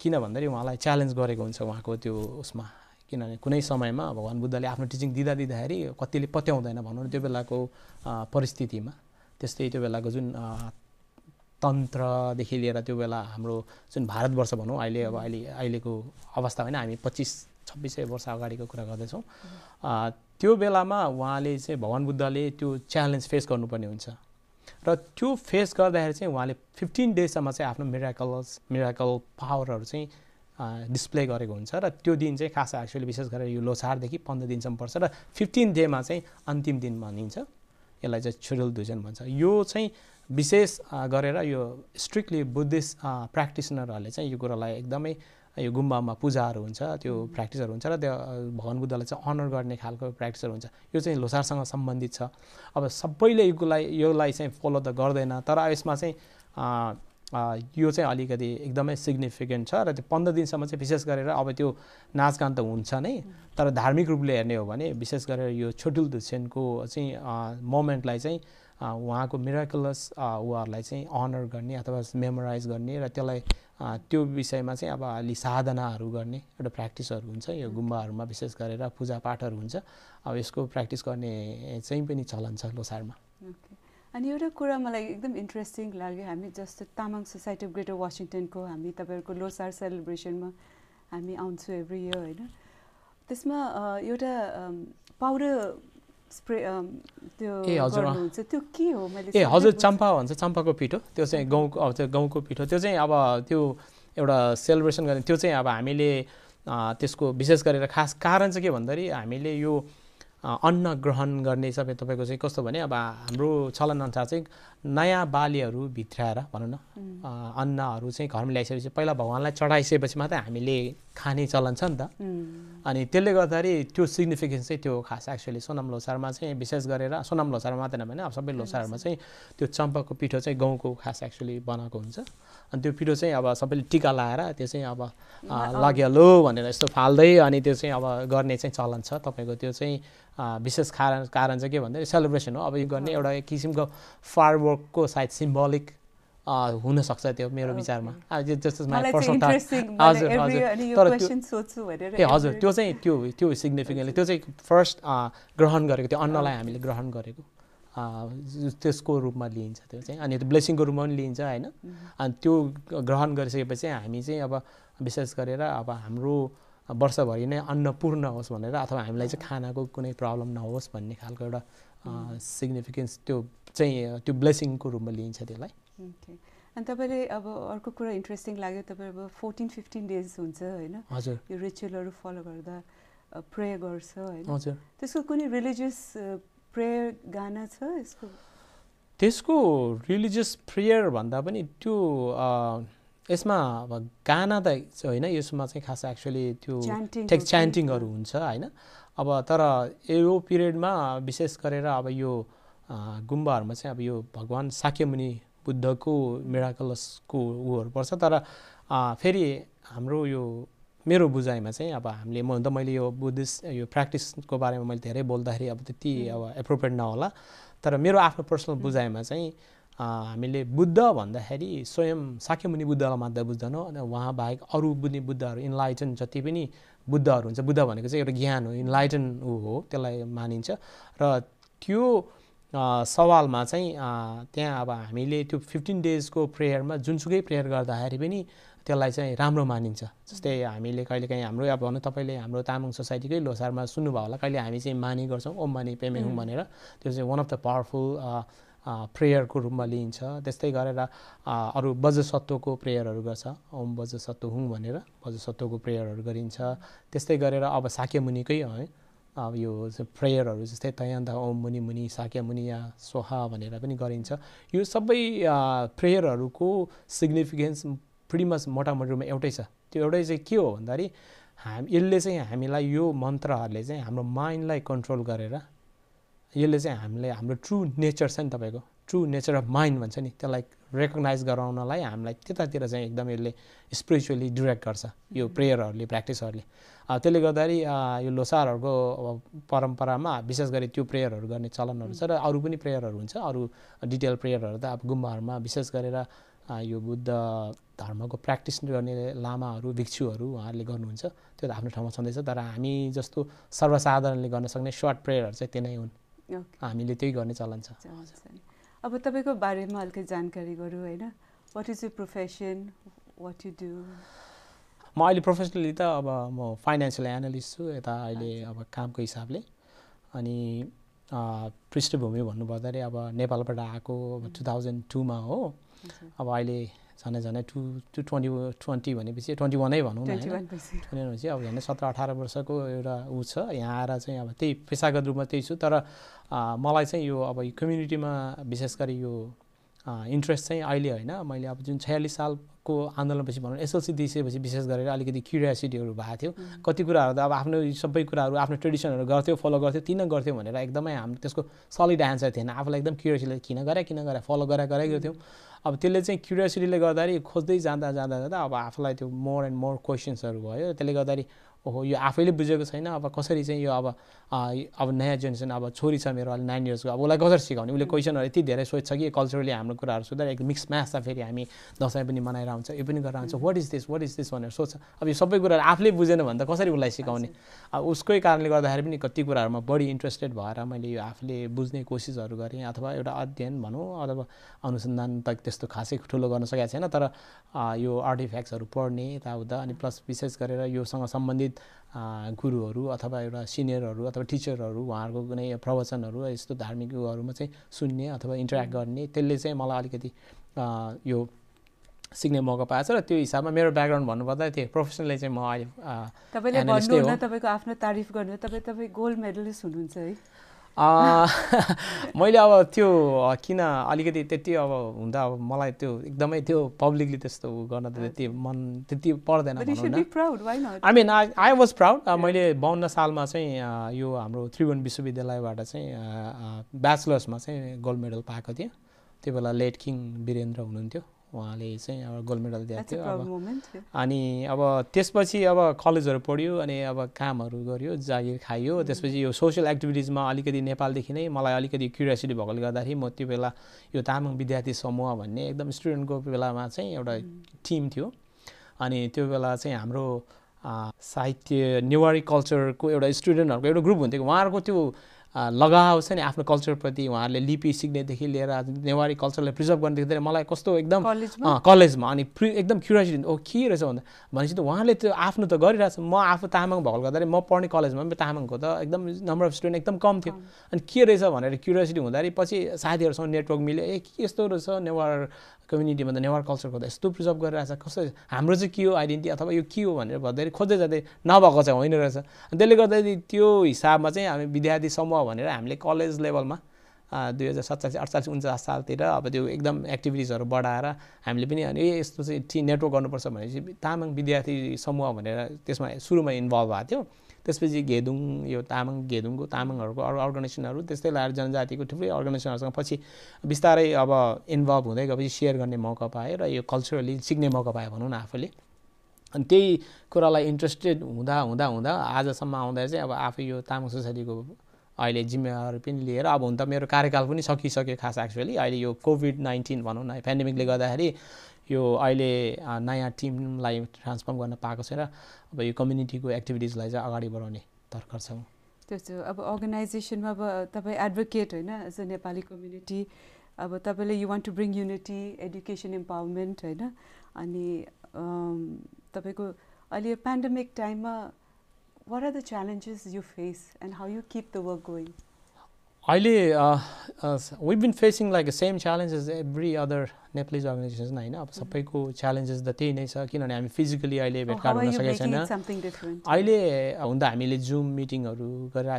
किन भन्दाखेरि उहाँलाई च्यालेन्ज गरेको हुन्छ उहाँको त्यो उसमा किनभने कुनै समयमा भगवान् बुद्धले आफ्नो टिचिङ दिँदा दिँदाखेरि कतिले पत्याउँदैन भनौँ न त्यो बेलाको परिस्थितिमा त्यस्तै त्यो बेलाको जुन तन्त्रदेखि लिएर त्यो बेला हाम्रो जुन भारतवर्ष भनौँ अहिले अब अहिले अहिलेको अवस्था होइन हामी पच्चिस छब्बिस सय वर्ष अगाडिको कुरा गर्दैछौँ त्यो बेलामा उहाँले चाहिँ भगवान् बुद्धले त्यो च्यालेन्ज फेस गर्नुपर्ने हुन्छ र त्यो फेस गर्दाखेरि चाहिँ उहाँले फिफ्टिन डेजसम्म चाहिँ आफ्नो मिराकल्स मिराकल पावरहरू चाहिँ डिस्प्ले गरेको हुन्छ र त्यो दिन चाहिँ खास एक्चुअली विशेष गरेर यो लोछारदेखि पन्ध्र दिनसम्म पर्छ र फिफ्टिन डेमा चाहिँ अन्तिम दिन भनिन्छ यसलाई चाहिँ छुरुल दुजन भन्छ यो चाहिँ विशेष गरेर यो स्ट्रिक्टली बुद्धिस्ट प्र्याक्टिसनरहरूले चाहिँ यो कुरालाई एकदमै यो गुम्बामा पूजाहरू हुन्छ त्यो प्र्याक्टिसहरू mm-hmm. हुन्छ र त्यो भगवान् बुद्धलाई चाहिँ अनर गर्ने खालको प्र्याक्टिसहरू हुन्छ यो चाहिँ लोसारसँग सम्बन्धित छ अब सबैले योलाई योलाई चाहिँ फलो त गर्दैन तर यसमा चाहिँ यो चाहिँ अलिकति एकदमै सिग्निफिकेन्ट छ र त्यो पन्ध्र दिनसम्म चाहिँ विशेष गरेर अब त्यो नाचगान त हुन्छ नै तर धार्मिक रूपले हेर्ने हो भने विशेष गरेर यो छोटुल दुसेनको चाहिँ मोमेन्टलाई चाहिँ उहाँको मिराकुलस उहाँहरूलाई चाहिँ अनर गर्ने अथवा मेमोराइज गर्ने र त्यसलाई त्यो विषयमा चाहिँ अब अलि साधनाहरू गर्ने एउटा प्र्याक्टिसहरू हुन्छ यो गुम्बाहरूमा विशेष गरेर पूजापाठहरू हुन्छ अब यसको प्र्याक्टिस गर्ने चाहिँ पनि चलन छ लोसारमा अनि एउटा कुरा मलाई एकदम इन्ट्रेस्टिङ लाग्यो हामी जस्तो तामाङ सोसाइटी अफ ग्रेटर वासिङटनको हामी तपाईँहरूको लोसार सेलिब्रेसनमा हामी आउँछु एभ्री इयर होइन त्यसमा एउटा पाउडर स्प्रे त्यो गर्नुहुन्छ त्यो के हो मैले ए हजुर चम्पा भन्छ चम्पाको पिठो त्यो चाहिँ गाउँको अब गाउँको पिठो त्यो चाहिँ अब त्यो एउटा सेलिब्रेसन गर्ने त्यो चाहिँ अब हामीले त्यसको विशेष गरेर खास कारण चाहिँ के भन्दाखेरि हामीले यो अन्न ग्रहण गर्ने सबै तपाईँको चाहिँ कस्तो भने अब हाम्रो चलनअनुसार चाहिँ नयाँ बालीहरू भित्राएर भनौँ न अन्नहरू चाहिँ घरमा ल्याइसकेपछि पहिला भगवान्लाई चढाइसकेपछि मात्रै हामीले खाने चलन छ नि त अनि त्यसले गर्दाखेरि त्यो सिग्निफिकेन्स चाहिँ त्यो खास एक्चुअली सोनाम लोसारमा चाहिँ विशेष गरेर सोनाम लोसारमा मात्रै नभएन अब सबै लोसारमा चाहिँ त्यो चम्पाको पिठो चाहिँ गाउँको खास एक्चुली बनाएको हुन्छ अनि त्यो पिठो चाहिँ अब सबैले टिका लगाएर त्यो चाहिँ अब लग्यालो भनेर यस्तो फाल्दै अनि त्यो चाहिँ अब गर्ने चाहिँ चलन छ तपाईँको त्यो चाहिँ विशेष कारण कारण चाहिँ के भन्दा सेलिब्रेसन हो अब यो गर्ने एउटा किसिमको फायर वर्कको सायद सिम्बोलिक हुनसक्छ त्यो मेरो विचारमा हजुर ए हजुर त्यो चाहिँ त्यो त्यो सिग्निफिकेन्टली त्यो चाहिँ फर्स्ट ग्रहण गरेको त्यो अन्नलाई हामीले ग्रहण गरेको त्यसको रूपमा लिइन्छ त्यो चाहिँ अनि त्यो ब्लेसिङको रूपमा पनि लिइन्छ होइन mm-hmm. अनि त्यो ग्रहण गरिसकेपछि हामी चाहिँ अब विशेष गरेर अब हाम्रो वर्षभरि नै अन्नपूर्ण होस् भनेर अथवा हामीलाई चाहिँ mm-hmm. खानाको कुनै प्रब्लम नहोस् भन्ने खालको एउटा सिग्निफिकेन्स mm-hmm. त्यो चाहिँ त्यो ब्लेसिङको रूपमा लिइन्छ त्यसलाई अनि तपाईँले अब अर्को कुरा इन्ट्रेस्टिङ लाग्यो तपाईँ अब फोर्टिन फिफ्टिन डेज हुन्छ होइन यो रिचुअलहरू फलो गर्दा प्रेयर गर्छ होइन त्यसको कुनै रिलिजियस प्रेयर गाना छ यसको त्यसको रिलिजियस प्रेयर भन्दा पनि त्यो यसमा अब गाना त होइन यसमा चाहिँ खास एक्चुली त्यो ठेक च्यान्टिङहरू हुन्छ होइन अब तर यो पिरियडमा विशेष गरेर अब यो गुम्बाहरूमा चाहिँ अब यो भगवान् साक्यमुनि बुद्धको मेडाकलसको उहरू पर्छ तर फेरि हाम्रो यो मेरो बुझाइमा चाहिँ अब हामीले म त मैले यो बुद्धिस्ट यो प्र्याक्टिसको बारेमा मैले धेरै बोल्दाखेरि अब त्यति अब एप्रोप्रिएट नहोला तर मेरो आफ्नो पर्सनल बुझाइमा चाहिँ हामीले बुद्ध भन्दाखेरि स्वयं साक्यमुनि बुद्धलाई मात्र बुझ्दैनौँ अनि उहाँ बाहेक अरू बुद्धि बुद्धहरू इन्लाइटन जति पनि बुद्धहरू हुन्छ बुद्ध भनेको चाहिँ एउटा ज्ञान हो इन्लाइटन हो त्यसलाई मानिन्छ र त्यो सवालमा चाहिँ त्यहाँ अब हामीले त्यो फिफ्टिन डेजको प्रेयरमा जुनसुकै प्रेयर गर्दाखेरि पनि त्यसलाई चाहिँ राम्रो मानिन्छ जस्तै हामीले कहिलेकाहीँ हाम्रो अब भनौँ तपाईँले हाम्रो तामाङ सोसाइटीकै लोसारमा सुन्नुभयो होला कहिले हामी चाहिँ माने गर्छौँ ओम माने पेमे हुँ भनेर त्यो चाहिँ वान अफ द पावरफुल प्रेयरको रूपमा लिइन्छ त्यस्तै गरेर अरू बजसत्वको प्रेयरहरू गर्छ ओम बजसत्व हुँ भनेर बजसत्वको प्रेयरहरू गरिन्छ त्यस्तै गरेर अब साक्यमुनिकै है अब यो प्रेयरहरू जस्तै तयान्दा ओम मुनि मुनि साक्या मुनिया सोहा भनेर पनि गरिन्छ यो सबै प्रेयरहरूको सिग्निफिकेन्स मच मोटामोटी एउटै छ त्यो एउटै चाहिँ के हो भन्दाखेरि हाम यसले चाहिँ हामीलाई यो मन्त्रहरूले चाहिँ हाम्रो माइन्डलाई कन्ट्रोल गरेर यसले चाहिँ हामीलाई हाम्रो ट्रु नेचर छ नि तपाईँको ट्रु नेचर अफ माइन्ड भन्छ नि त्यसलाई रेकगनाइज गराउनलाई हामीलाई त्यतातिर चाहिँ एकदम यसले स्पिरिचुअली डिरेक्ट गर्छ यो प्रेयरहरूले mm-hmm. प्र्याक्टिसहरूले त्यसले गर्दाखेरि यो लोसारहरूको परम्परामा विशेष गरी त्यो प्रेयरहरू गर्ने चलनहरू छ mm-hmm. र अरू पनि प्रेयरहरू हुन्छ अरू डिटेल प्रेयरहरू त अब गुम्बाहरूमा विशेष गरेर यो बुद्ध धर्मको प्र्याक्टिस गर्ने लामाहरू भिक्षुहरू उहाँहरूले गर्नुहुन्छ त्यो त आफ्नो ठाउँमा छँदैछ तर हामी जस्तो सर्वसाधारणले गर्न सक्ने सर्ट प्रेयरहरू चाहिँ त्यही नै हुन् हामीले त्यही गर्ने चलन छ अब तपाईँको बारेमा अलिकति जानकारी गरौँ होइन what is you profession what you do म अहिले प्रोफेसनली त अब म फाइनेन्सियल एनालिस्ट छु यता अहिले अब कामको हिसाबले अनि पृष्ठभूमि भन्नुपर्दाखेरि अब नेपालबाट आएको अब टु थाउजन्ड टूमा हो अब अहिले झन्डै झन्डै टु टु ट्वेन्टी ट्वेन्टी भनेपछि ट्वेन्टी वानै भनौँ न ट्वेन्टी भनेपछि अब झन्डै सत्र अठार वर्षको एउटा ऊ छ यहाँ आएर चाहिँ अब त्यही पेसागत रूपमा त्यही छु तर मलाई चाहिँ यो अब यो कम्युनिटीमा विशेष गरी यो इन्ट्रेस्ट चाहिँ अहिले होइन मैले अब जुन छयालिस सालको आन्दोलनपछि भनौँ एसएलसी दिइसकेपछि विशेष गरेर अलिकति क्युरियासिटीहरू भएको थियो कति कुराहरू त अब आफ्नो सबै कुराहरू आफ्नो ट्रेडिसनहरू गर्थ्यो फलो गर्थ्यो किन गर्थ्यो भनेर एकदमै हाम्रो त्यसको सलिड एन्सर थिएन आफूलाई एकदम क्युरियासिटी किन गरे किन गरे फलो गरे गरे गर्थ्यौँ अब त्यसले चाहिँ क्युरियोसिटीले गर्दाखेरि खोज्दै जाँदा जाँदा जाँदा अब आफूलाई त्यो मोर एन्ड मोर क्वेसन्सहरू भयो त्यसले गर्दाखेरि ओहो यो आफैले बुझेको छैन अब कसरी चाहिँ यो अब अब नयाँ जेनेरेसन अब छोरी छ मेरो अहिले नाइन इयर्सको अब उसलाई कसरी सिकाउने उसले क्वेसनहरू यति धेरै सोध्छ कि कल्चरली हाम्रो कुराहरू सोद्धा एक मिक्स म्याच छ फेरि हामी दसैँ पनि मनाएर आउँछ यो पनि गरेर आउँछ what is this what is this भनेर सोध्छ अब यो सबै कुराहरू आफूले बुझेन भने त कसरी उसलाई सिकाउने अब उसकै कारणले गर्दाखेरि पनि कति कुराहरूमा बढी इन्ट्रेस्टेड भएर मैले यो आफूले बुझ्ने कोसिसहरू गरेँ अथवा एउटा अध्ययन भनौँ अथवा अनुसन्धान त त्यस्तो खासै ठुलो गर्न सकेको छैन तर यो आर्टिफ्याक्ट्सहरू पढ्ने यताउता अनि प्लस विशेष गरेर योसँग सम्बन्धित गुरुहरू अथवा एउटा सिनियरहरू अथवा टिचरहरू उहाँहरूको कुनै प्रवचनहरू यस्तो धार्मिक उयोहरूमा चाहिँ सुन्ने अथवा इन्टरेक्ट गर्ने त्यसले चाहिँ मलाई अलिकति यो सिक्ने मौका पाएको छ र त्यो हिसाबमा मेरो ब्याकग्राउन्ड भन्नुपर्दा त्यो प्रोफेसनली चाहिँ म अहिले तपाईँले आफ्नो तारिफ गर्नु तपाईँ तपाईँ गोल्ड मेडलिस्ट हुनुहुन्छ है मैले अब त्यो किन अलिकति त्यति अब हुँदा अब मलाई त्यो एकदमै त्यो पब्लिकली त्यस्तो गर्न त त्यति मन त्यति पर्दैन I mean I I was proud मैले बाहन्न सालमा चाहिँ यो हाम्रो त्रिभुवन विश्वविद्यालयबाट चाहिँ ब्याचलर्समा चाहिँ गोल्ड मेडल पाएको थिएँ त्यो बेला लेट किङ वीरेन्द्र हुनुहुन्थ्यो उहाँले चाहिँ अब गोल्ड मेडल दिएको थियो अब अनि अब त्यसपछि अब कलेजहरू पढ्यो अनि अब कामहरू गर्यो जागिर खायो mm-hmm. त्यसपछि यो सोसियल एक्टिभिटिजमा अलिकति नेपालदेखि नै मलाई अलिकति क्युरियोसिटी भएकोले गर्दाखेरि म त्यो बेला यो तामाङ विद्यार्थी समूह भन्ने एकदम स्टुडेन्टको बेलामा चाहिँ एउटा टिम mm-hmm. थियो अनि त्यो बेला चाहिँ हाम्रो साहित्य नेवारी कल्चरको एउटा स्टुडेन्टहरूको एउटा ग्रुप हुन्थ्यो उहाँहरूको त्यो लगाव छ नि आफ्नो कल्चरप्रति उहाँहरूले लिपि सिक्नेदेखि लिएर नेवारी कल्चरलाई प्रिजर्भ गर्नेदेखि लिएर मलाई कस्तो एकदम कलेजमा अनि प्रि एकदम क्युरियोसिटी ओ के रहेछ भन्दा भनेपछि त उहाँले त्यो आफ्नो त गरिरहेछ म आफू तामाङ भएको गर्दाखेरि म पढ्ने कलेजमा पनि तामाङको त एकदम नम्बर अफ स्टुडेन्ट एकदम कम थियो अनि के रहेछ भनेर क्युरियोसिटी हुँदाखेरि पछि साथीहरूसँग नेटवर्क मिल्यो ए के यस्तो रहेछ नेवार कम्युनिटी भन्दा नेवार कल्चर खोज्दा यस्तो प्रिजर्भ छ कसरी हाम्रो चाहिँ के हो आइडेन्टिटी अथवा यो के हो भनेर भन्दाखेरि खोज्दै जाँदै नभएको चाहिँ होइन रहेछ त्यसले गर्दाखेरि त्यो हिसाबमा चाहिँ हामी विद्यार्थी समूह भनेर हामीले कलेज लेभलमा दुई हजार सत्तासी अठचालिस उन्चास सालतिर अब त्यो एकदम एक्टिभिटिजहरू बढाएर हामीले पनि ए यस्तो चाहिँ टी नेटवर्क गर्नुपर्छ भनेपछि तामाङ विद्यार्थी समूह भनेर त्यसमा सुरुमा इन्भल्भ भएको थियो त्यसपछि घेदुङ यो तामाङ घेदुङको तामाङहरूको अरू अर्गनाइजेसनहरू त्यस्तै लगाएर जनजातिको थुप्रै अर्गनाइजेसनहरूसँग पछि बिस्तारै अब इन्भल्भ हुँदै गएपछि सेयर गर्ने मौका पाएँ र यो कल्चरली सिक्ने मौका पाएँ भनौँ न आफूले अनि त्यही कुरालाई इन्ट्रेस्टेड हुँदा हुँदा हुँदा आजसम्म आउँदा चाहिँ अब आफै यो तामाङ सोसाइटीको अहिले जिम्मेवारी पनि लिएर अब हुन त मेरो कार्यकाल पनि सकिसक्यो खास एक्चुअली अहिले यो कोभिड नाइन्टिन भनौँ न पेन्डेमिकले गर्दाखेरि यो अहिले नयाँ टिमलाई ट्रान्सफर्म गर्न पाएको छैन अब यो कम्युनिटीको एक्टिभिटिजलाई चाहिँ अगाडि बढाउने तर्खर छौँ त्यो चाहिँ अब अर्गनाइजेसनमा अब तपाईँ एडभोकेट होइन एज अ नेपाली कम्युनिटी अब तपाईँले you want to bring unity education empowerment होइन अनि तपाईँको अहिले यो पेन्डेमिक टाइममा what are the challenges you face and how you keep the work going अहिले we been facing like same challenges every other Nepalese organization होइन अब mm-hmm. सबैको च्यालेन्जेस त त्यही नै छ किनभने हामी फिजिकली अहिले oh, भेटघाट हुन सकेको छैन अहिले हुन त हामीले जुम मिटिङहरू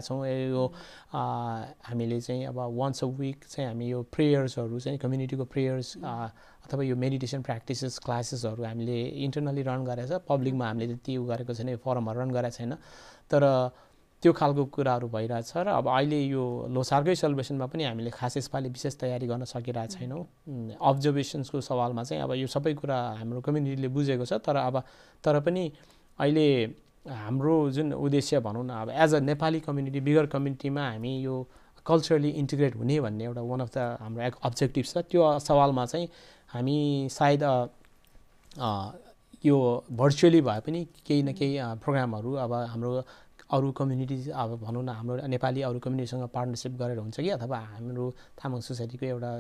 छौँ यो mm-hmm. हामीले चाहिँ अब वान्स अ विक चाहिँ हामी यो प्रेयर्सहरू चाहिँ कम्युनिटीको प्रेयर्स mm-hmm. अथवा यो मेडिटेसन प्र्याक्टिसेस क्लासेसहरू हामीले इन्टरनली रन गरेको छ पब्लिकमा हामीले त्यति गरेको छैन यो फर्महरू रन गरेको छैन तर त्यो खालको कुराहरू भइरहेछ र अब अहिले यो लोसारकै सेलिब्रेसनमा पनि हामीले खास यसपालि विशेष तयारी गर्न सकिरहेको छैनौँ अब्जर्भेसन्सको सवालमा चाहिँ अब यो सबै कुरा हाम्रो कम्युनिटीले बुझेको छ तर अब तर पनि अहिले हाम्रो जुन उद्देश्य भनौँ न अब as a Nepali community bigger कम्युनिटीमा हामी यो कल्चरली इन्टिग्रेट हुने भन्ने एउटा वान अफ द हाम्रो एक अब्जेक्टिभ छ त्यो सवालमा चाहिँ हामी सायद यो भर्चुअली भए पनि केही न केही प्रोग्रामहरू अब हाम्रो अरू कम्युनिटी अब भनौँ न हाम्रो नेपाली अरू कम्युनिटीसँग पार्टनरसिप गरेर हुन्छ कि अथवा हाम्रो तामाङ सोसाइटीको एउटा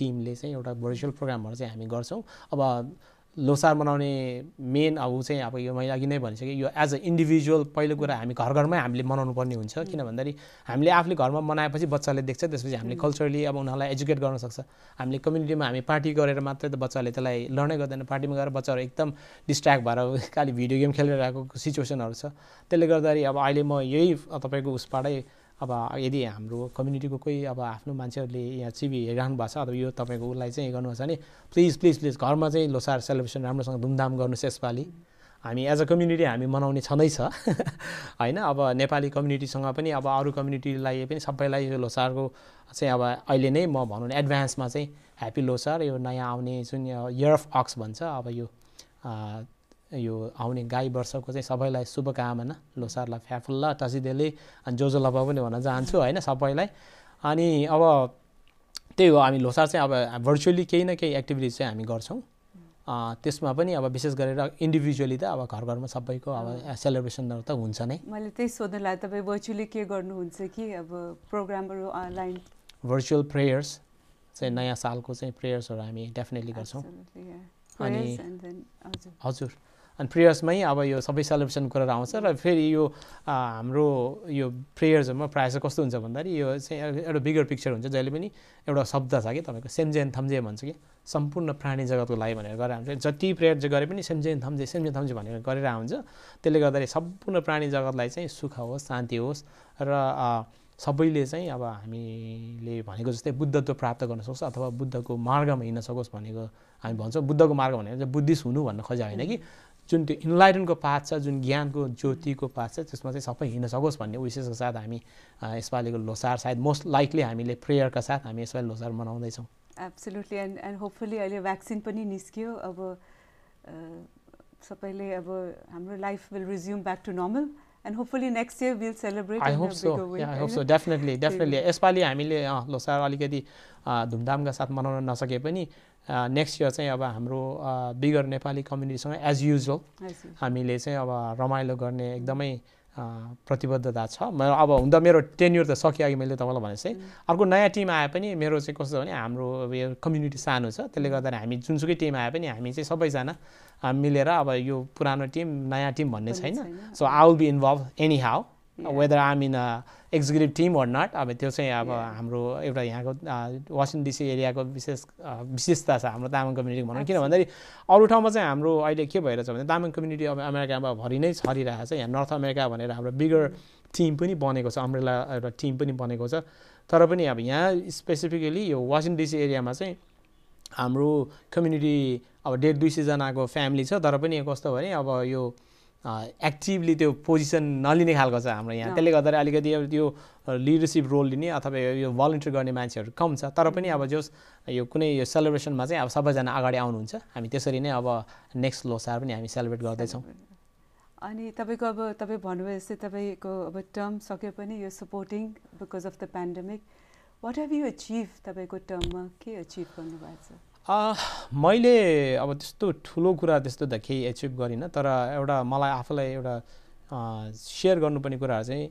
टिमले चाहिँ एउटा भर्चुअल प्रोग्रामहरू चाहिँ हामी गर्छौँ अब लोसार मनाउने मेन अब चाहिँ अब यो मैले अघि नै भनिसकेँ यो एज अ इन्डिभिजुअल पहिलो कुरा हामी घर घरमै हामीले मनाउनु पर्ने हुन्छ किन भन्दाखेरि हामीले आफूले घरमा मनाएपछि बच्चाले देख्छ त्यसपछि हामीले कल्चरली अब उनीहरूलाई एजुकेट गर्न सक्छ हामीले कम्युनिटीमा हामी पार्टी गरेर मात्रै त बच्चाले त्यसलाई लड्नै गर्दैन पार्टीमा गएर बच्चाहरू एकदम डिस्ट्र्याक्ट भएर खालि भिडियो गेम खेलेर आएको सिचुएसनहरू छ त्यसले गर्दाखेरि अब अहिले म यही तपाईँको उसबाटै अब यदि हाम्रो कम्युनिटीको कोही अब आफ्नो मान्छेहरूले यहाँ चिबी हेरिराख्नु भएको छ अब यो तपाईँको उसलाई चाहिँ गर्नुभएको छ भने प्लिज प्लिज प्लिज घरमा चाहिँ लोसार सेलिब्रेसन राम्रोसँग धुमधाम गर्नुहोस् यसपालि हामी एज अ कम्युनिटी हामी मनाउने छँदैछ होइन अब नेपाली कम्युनिटीसँग पनि अब अरू कम्युनिटीलाई पनि सबैलाई यो लोसारको चाहिँ अब अहिले नै म भनौँ एडभान्समा चाहिँ ह्याप्पी लोसार यो नयाँ आउने जुन इयर अफ अक्स भन्छ अब यो यो आउने गाई वर्षको चाहिँ सबैलाई शुभकामना लोसारलाई फ्याफुल्ला टसिदेले अनि जो जो लभ पनि भन्न चाहन्छु होइन सबैलाई अनि अब त्यही हो हामी लोसार चाहिँ अब भर्चुअली केही न केही एक्टिभिटिज चाहिँ हामी गर्छौँ त्यसमा पनि अब विशेष गरेर इन्डिभिजुअली त अब घर घरमा सबैको अब सेलिब्रेसनहरू त हुन्छ नै मैले त्यही सोध्न लाग्यो तपाईँ भर्चुअली के गर्नुहुन्छ कि अब प्रोग्रामहरू अनलाइन भर्चुअल प्रेयर्स चाहिँ नयाँ सालको चाहिँ प्रेयर्सहरू हामी डेफिनेटली गर्छौँ अनि हजुर अनि प्रेयर्समै अब यो सबै सेलिब्रेसन कुरा आउँछ र फेरि यो हाम्रो यो प्रेयर्सहरूमा प्रायः चाहिँ कस्तो हुन्छ भन्दाखेरि यो चाहिँ एउटा बिगर पिक्चर हुन्छ जहिले पनि एउटा शब्द छ कि तपाईँको सेम्जेन थम्जे भन्छ कि सम्पूर्ण प्राणी जगतको लागि भनेर गरेर हुन्छ जति प्रेयर चाहिँ गरे पनि सेमजेन थम्जे सेमजेन थम्जे भनेर गरेर हुन्छ त्यसले गर्दाखेरि सम्पूर्ण प्राणी जगतलाई चाहिँ सुख होस् शान्ति होस् र सबैले चाहिँ अब हामीले भनेको जस्तै बुद्धत्व प्राप्त गर्न सकोस् अथवा बुद्धको मार्गमा हिँड्न सकोस् भनेको हामी भन्छौँ बुद्धको मार्ग भनेको चाहिँ बुद्धिस्ट हुनु भन्न खोजे होइन कि जुन त्यो इन्लाइटनको पात छ जुन ज्ञानको ज्योतिको पात छ त्यसमा चाहिँ सबै हिँड्न सकोस् भन्ने विशेषको साथ हामी यसपालिको लोसार सायद मोस्ट लाइकली हामीले प्रेयरका साथ हामी यसपालि लोसार मनाउँदैछौँ एब्सोल्युटली एन्ड एन्ड होपफुल्ली अहिले भ्याक्सिन पनि निस्कियो अब सबैले अब हाम्रो life will resume back to normal and hopefully next year will celebrate I hope so I hope so definitely definitely यसपालि हामीले लोसार अलिकति धुमधामका साथ मनाउन नसके पनि नेक्स्ट इयर चाहिँ अब हाम्रो बिगर नेपाली कम्युनिटीसँग एज युजल हामीले चाहिँ अब रमाइलो गर्ने एकदमै प्रतिबद्धता छ म अब हुन त मेरो इयर त सकियो अघि मैले तपाईँलाई भने चाहिँ अर्को नयाँ टिम आए पनि मेरो चाहिँ कस्तो भने हाम्रो यो कम्युनिटी सानो छ त्यसले गर्दाखेरि हामी जुनसुकै टिम आए पनि हामी चाहिँ सबैजना मिलेर अब यो पुरानो टिम नयाँ टिम भन्ने छैन so I will be involve anyhow whether I mean executive team or not अब त्यो चाहिँ अब हाम्रो एउटा यहाँको वासिङ डिसी एरियाको विशेष विशेषता छ हाम्रो तामाङ कम्युनिटीको भनौँ किन भन्दाखेरि अरू ठाउँमा चाहिँ हाम्रो अहिले के भइरहेछ भने तामाङ कम्युनिटी अब अमेरिकामा भरि नै छरिरहेको छ यहाँ नर्थ अमेरिका भनेर हाम्रो बिगर टिम mm. पनि बनेको छ अम्रेला एउटा टिम पनि बनेको छ तर पनि अब यहाँ स्पेसिफिकली यो वासिङ डिसी एरियामा चाहिँ हाम्रो कम्युनिटी अब डेढ दुई सयजनाको फ्यामिली छ तर पनि कस्तो भने अब यो एक्टिभली त्यो पोजिसन नलिने खालको छ हाम्रो यहाँ त्यसले गर्दाखेरि अलिकति अब त्यो लिडरसिप रोल लिने अथवा यो भलन्टियर गर्ने मान्छेहरू कम छ तर पनि अब जस यो कुनै यो सेलिब्रेसनमा चाहिँ अब सबैजना अगाडि आउनुहुन्छ हामी त्यसरी नै अब नेक्स्ट लोसार पनि हामी सेलिब्रेट गर्दैछौँ अनि तपाईँको अब तपाईँ भन्नुभयो जस्तै तपाईँको अब टर्म सके पनि यो supporting because of the pandemic what have you achieve तपाईँको टर्ममा के अचिभ गर्नुभएको छ मैले अब त्यस्तो ठुलो कुरा त्यस्तो त केही एचिभ गरिनँ तर एउटा मलाई आफूलाई एउटा सेयर गर्नुपर्ने कुरा चाहिँ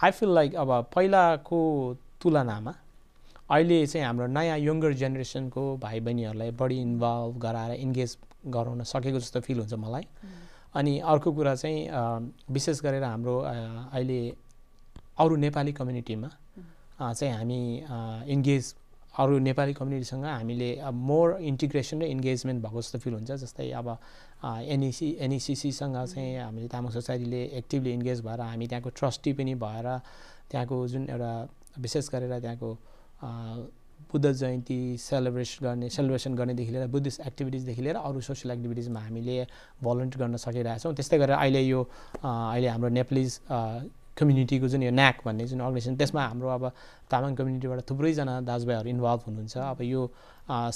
आई फिल लाइक अब पहिलाको तुलनामा अहिले चाहिँ हाम्रो नयाँ यङ्गर जेनेरेसनको भाइ बहिनीहरूलाई बढी इन्भल्भ गराएर इन्गेज गराउन सकेको जस्तो फिल हुन्छ मलाई अनि अर्को कुरा चाहिँ विशेष गरेर हाम्रो अहिले अरू नेपाली कम्युनिटीमा चाहिँ हामी इन्गेज अरू नेपाली कम्युनिटीसँग हामीले अब मोर इन्टिग्रेसन र इन्गेजमेन्ट भएको जस्तो फिल हुन्छ जस्तै अब एनइसी एनइसिसीसँग e e चाहिँ हामीले तामाङ सोसाइटीले एक्टिभली इन्गेज भएर हामी त्यहाँको ट्रस्टी पनि भएर त्यहाँको जुन एउटा विशेष गरेर त्यहाँको बुद्ध जयन्ती सेलिब्रेसन गर्ने सेलिब्रेसन गर्नेदेखि लिएर बुद्धिस्ट एक्टिभिटिजदेखि लिएर अरू सोसियल एक्टिभिटिजमा हामीले भोलिन्टियर गर्न सकिरहेछौँ त्यस्तै गरेर अहिले यो अहिले हाम्रो नेपालिज कम्युनिटीको जुन यो न्याक भन्ने जुन अर्गनाइजेसन त्यसमा हाम्रो अब तामाङ कम्युनिटीबाट थुप्रैजना दाजुभाइहरू इन्भल्भ हुनुहुन्छ अब यो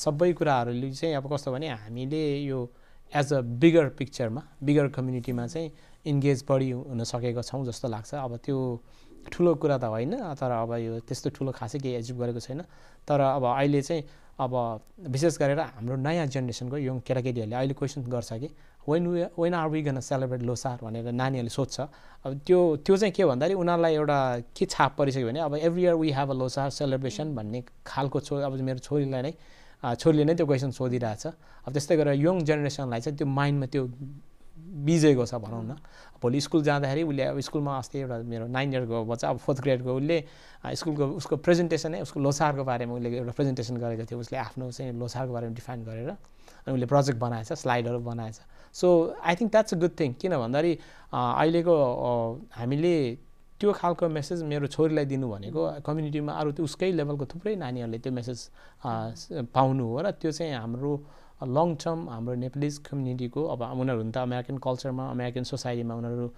सबै कुराहरूले चाहिँ अब कस्तो भने हामीले यो एज अ बिगर पिक्चरमा बिगर कम्युनिटीमा चाहिँ इन्गेज बढी हुन सकेको छौँ जस्तो लाग्छ अब त्यो ठुलो कुरा त होइन तर अब यो त्यस्तो ठुलो खासै केही एचिभ गरेको छैन तर अब अहिले चाहिँ अब विशेष गरेर हाम्रो नयाँ जेनेरेसनको यङ केटाकेटीहरूले अहिले क्वेसन गर्छ कि when when are we gonna celebrate Losar भनेर नानीहरूले सोध्छ अब त्यो त्यो चाहिँ के भन्दाखेरि उनीहरूलाई एउटा के छाप परिसक्यो भने अब every year we have a Losar celebration भन्ने खालको छो अब मेरो छोरीलाई नै छोरीले नै त्यो क्वेसन सोधिरहेछ अब त्यस्तै गरेर यङ जेनेरेसनलाई चाहिँ त्यो माइन्डमा त्यो बिजेको छ भनौँ न भोलि स्कुल जाँदाखेरि उसले अब स्कुलमा अस्ति एउटा मेरो नाइन इयरको बच्चा अब फोर्थ ग्रेडको उसले स्कुलको उसको प्रेजेन्टेसन प्रेजेन्टेसनै उसको लोसारको बारेमा उसले एउटा प्रेजेन्टेसन गरेको थियो उसले आफ्नो चाहिँ लोसारको बारेमा डिफाइन गरेर अनि उसले प्रोजेक्ट बनाएछ स्लाइडहरू बनाएछ so I think that's a good thing किन भन्दाखेरि अहिलेको हामीले त्यो खालको मेसेज मेरो छोरीलाई दिनु भनेको कम्युनिटीमा अरू त्यो उसकै लेभलको थुप्रै नानीहरूले त्यो मेसेज पाउनु हो र त्यो चाहिँ हाम्रो लङ टर्म हाम्रो नेपालिज कम्युनिटीको अब उनीहरू त अमेरिकन कल्चरमा अमेरिकन सोसाइटीमा उनीहरू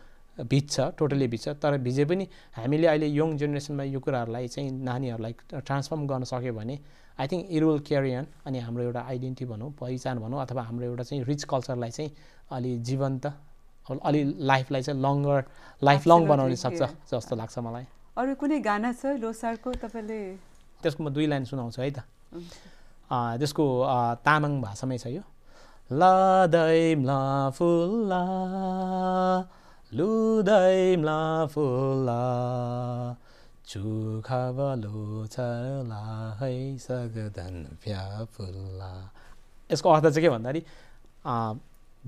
भिज्छ टोटल्ली भिज्छ तर भिजे पनि हामीले अहिले यङ जेनेरेसनमा यो कुराहरूलाई चाहिँ नानीहरूलाई ट्रान्सफर्म गर्न सक्यो भने I think it will carry on अनि हाम्रो एउटा आइडेन्टिटी भनौँ पहिचान भनौँ अथवा हाम्रो एउटा चाहिँ रिच कल्चरलाई चाहिँ अलि जीवन्त अलि लाइफलाई चाहिँ लङ्गर लाइफ लङ बनाउन सक्छ जस्तो लाग्छ मलाई अरू कुनै गाना छ लोसारको तपाईँले त्यसको म दुई लाइन सुनाउँछु है त त्यसको तामाङ भाषामै छ यो ल दैम ल लु दैम ल फुल्ला चुखालोचला है सगधन फुल्ला यसको अर्थ चाहिँ के भन्दाखेरि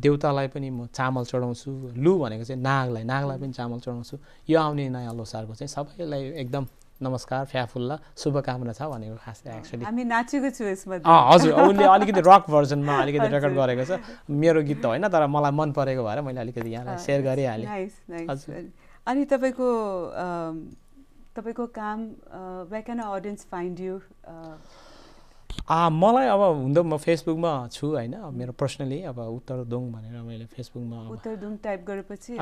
देउतालाई पनि म चामल चढाउँछु लु भनेको चाहिँ नागलाई नागलाई पनि चामल चढाउँछु यो आउने नयाँ लोसारको चाहिँ सबैलाई एकदम नमस्कार फ्याफुल्ला शुभकामना छ भनेको खास एक्चुली हामी नाचेको छु यसमा हजुर उसले अलिकति रक भर्जनमा अलिकति रेकर्ड गरेको छ मेरो गीत त होइन तर मलाई मन परेको भएर मैले अलिकति यहाँलाई सेयर गरिहालेँ अनि तपाईँको तपाईँको काम where can audience find you मलाई अब हुन त म फेसबुकमा छु होइन मेरो पर्सनली अब उत्तर दोङ भनेर मैले फेसबुकमा उत्तर दोङ टाइप गरेपछि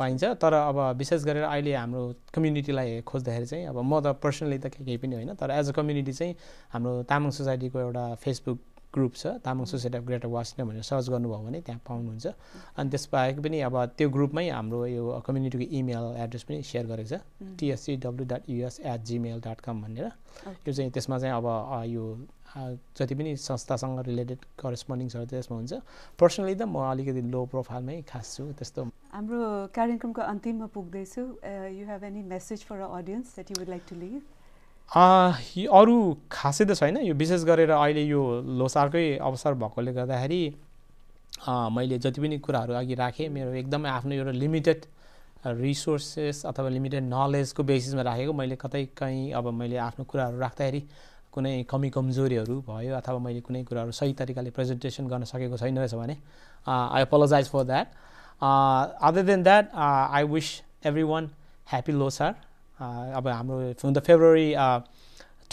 पाइन्छ तर अब विशेष गरेर अहिले हाम्रो कम्युनिटीलाई खोज्दाखेरि चाहिँ अब म त पर्सनली त केही पनि होइन तर एज अ कम्युनिटी चाहिँ हाम्रो तामाङ सोसाइटीको एउटा फेसबुक ग्रुप छ Tamang society of greater Washington भनेर सर्च गर्नुभयो भने त्यहाँ पाउनुहुन्छ अनि त्यसबाहेक पनि अब त्यो ग्रुपमै हाम्रो यो कम्युनिटीको इमेल एड्रेस पनि सेयर गरेको छ TSC W dot US at Gmail dot com भनेर यो चाहिँ त्यसमा चाहिँ अब यो जति पनि संस्थासँग रिलेटेड करेस्पोन्डिङ्सहरू त्यसमा हुन्छ पर्सनली त म अलिकति लो प्रोफाइलमै खास छु त्यस्तो हाम्रो कार्यक्रमको अन्तिममा पुग्दैछु you have any message for audience that you would like to leave अरू खासै त छैन यो विशेष गरेर अहिले यो लोसारकै अवसर भएकोले गर्दाखेरि मैले जति पनि कुराहरू अघि राखेँ मेरो एकदमै आफ्नो एउटा लिमिटेड रिसोर्सेस अथवा लिमिटेड नलेजको बेसिसमा राखेको मैले कतै कहीँ अब मैले आफ्नो कुराहरू राख्दाखेरि कुनै कमी कमजोरीहरू भयो अथवा मैले कुनै कुराहरू सही तरिकाले प्रेजेन्टेसन गर्न सकेको छैन रहेछ भने I apologize for that other than that I wish everyone happy Losar Uh, अब हाम्रो हुन त फेब्रुअरी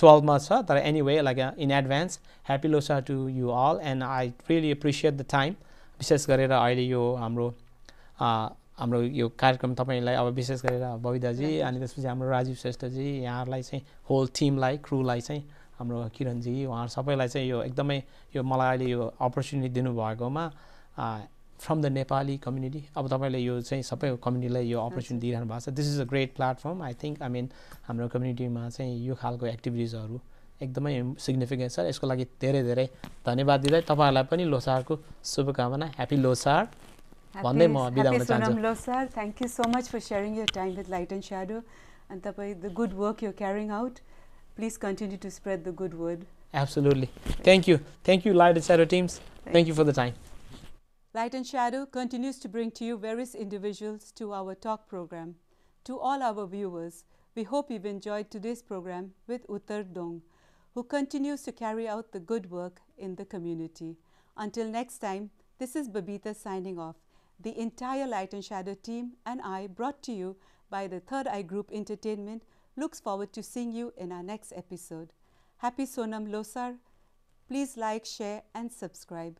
टुवेल्भमा uh, छ तर anyway like in advance happy Losar to you all and I really appreciate the time विशेष गरेर अहिले यो हाम्रो uh, हाम्रो यो कार्यक्रम तपाईँलाई अब विशेष गरेर बविदाजी अनि त्यसपछि हाम्रो राजीव श्रेष्ठजी यहाँहरूलाई चाहिँ होल टिमलाई क्रुलाई चाहिँ हाम्रो किरणजी उहाँहरू सबैलाई चाहिँ यो एकदमै यो मलाई अहिले यो अपर्च्युनिटी दिनुभएकोमा फ्रम द नेपाली कम्युनिटी अब तपाईँले यो चाहिँ सबै कम्युनिटीलाई यो अपर्च्युनिटी दिइरहनु भएको छ this is a great platform I think I mean हाम्रो कम्युनिटीमा चाहिँ यो खालको एक्टिभिटिजहरू एकदमै सिग्निफिकेन्ट छ यसको लागि धेरै धेरै धन्यवाद दिँदै तपाईँहरूलाई पनि लोसारको शुभकामना ह्याप्पी लोसार भन्दै म बिदा हुन चाहन्छु Losar thank you so much for sharing your time with Light and Shadow and तपाईँ the good work you carrying out please continue to spread the good word absolutely thank you thank you Light and Shadow teams thank you for the time Light and Shadow continues to bring to you various individuals to our talk program. To all our viewers, we hope you've enjoyed today's program with Uttar Dong, who continues to carry out the good work in the community. Until next time, this is Babita signing off. The entire Light and Shadow team and I brought to you by the Third Eye Group Entertainment looks forward to seeing you in our next episode. Happy Sonam Losar. Please like, share and subscribe.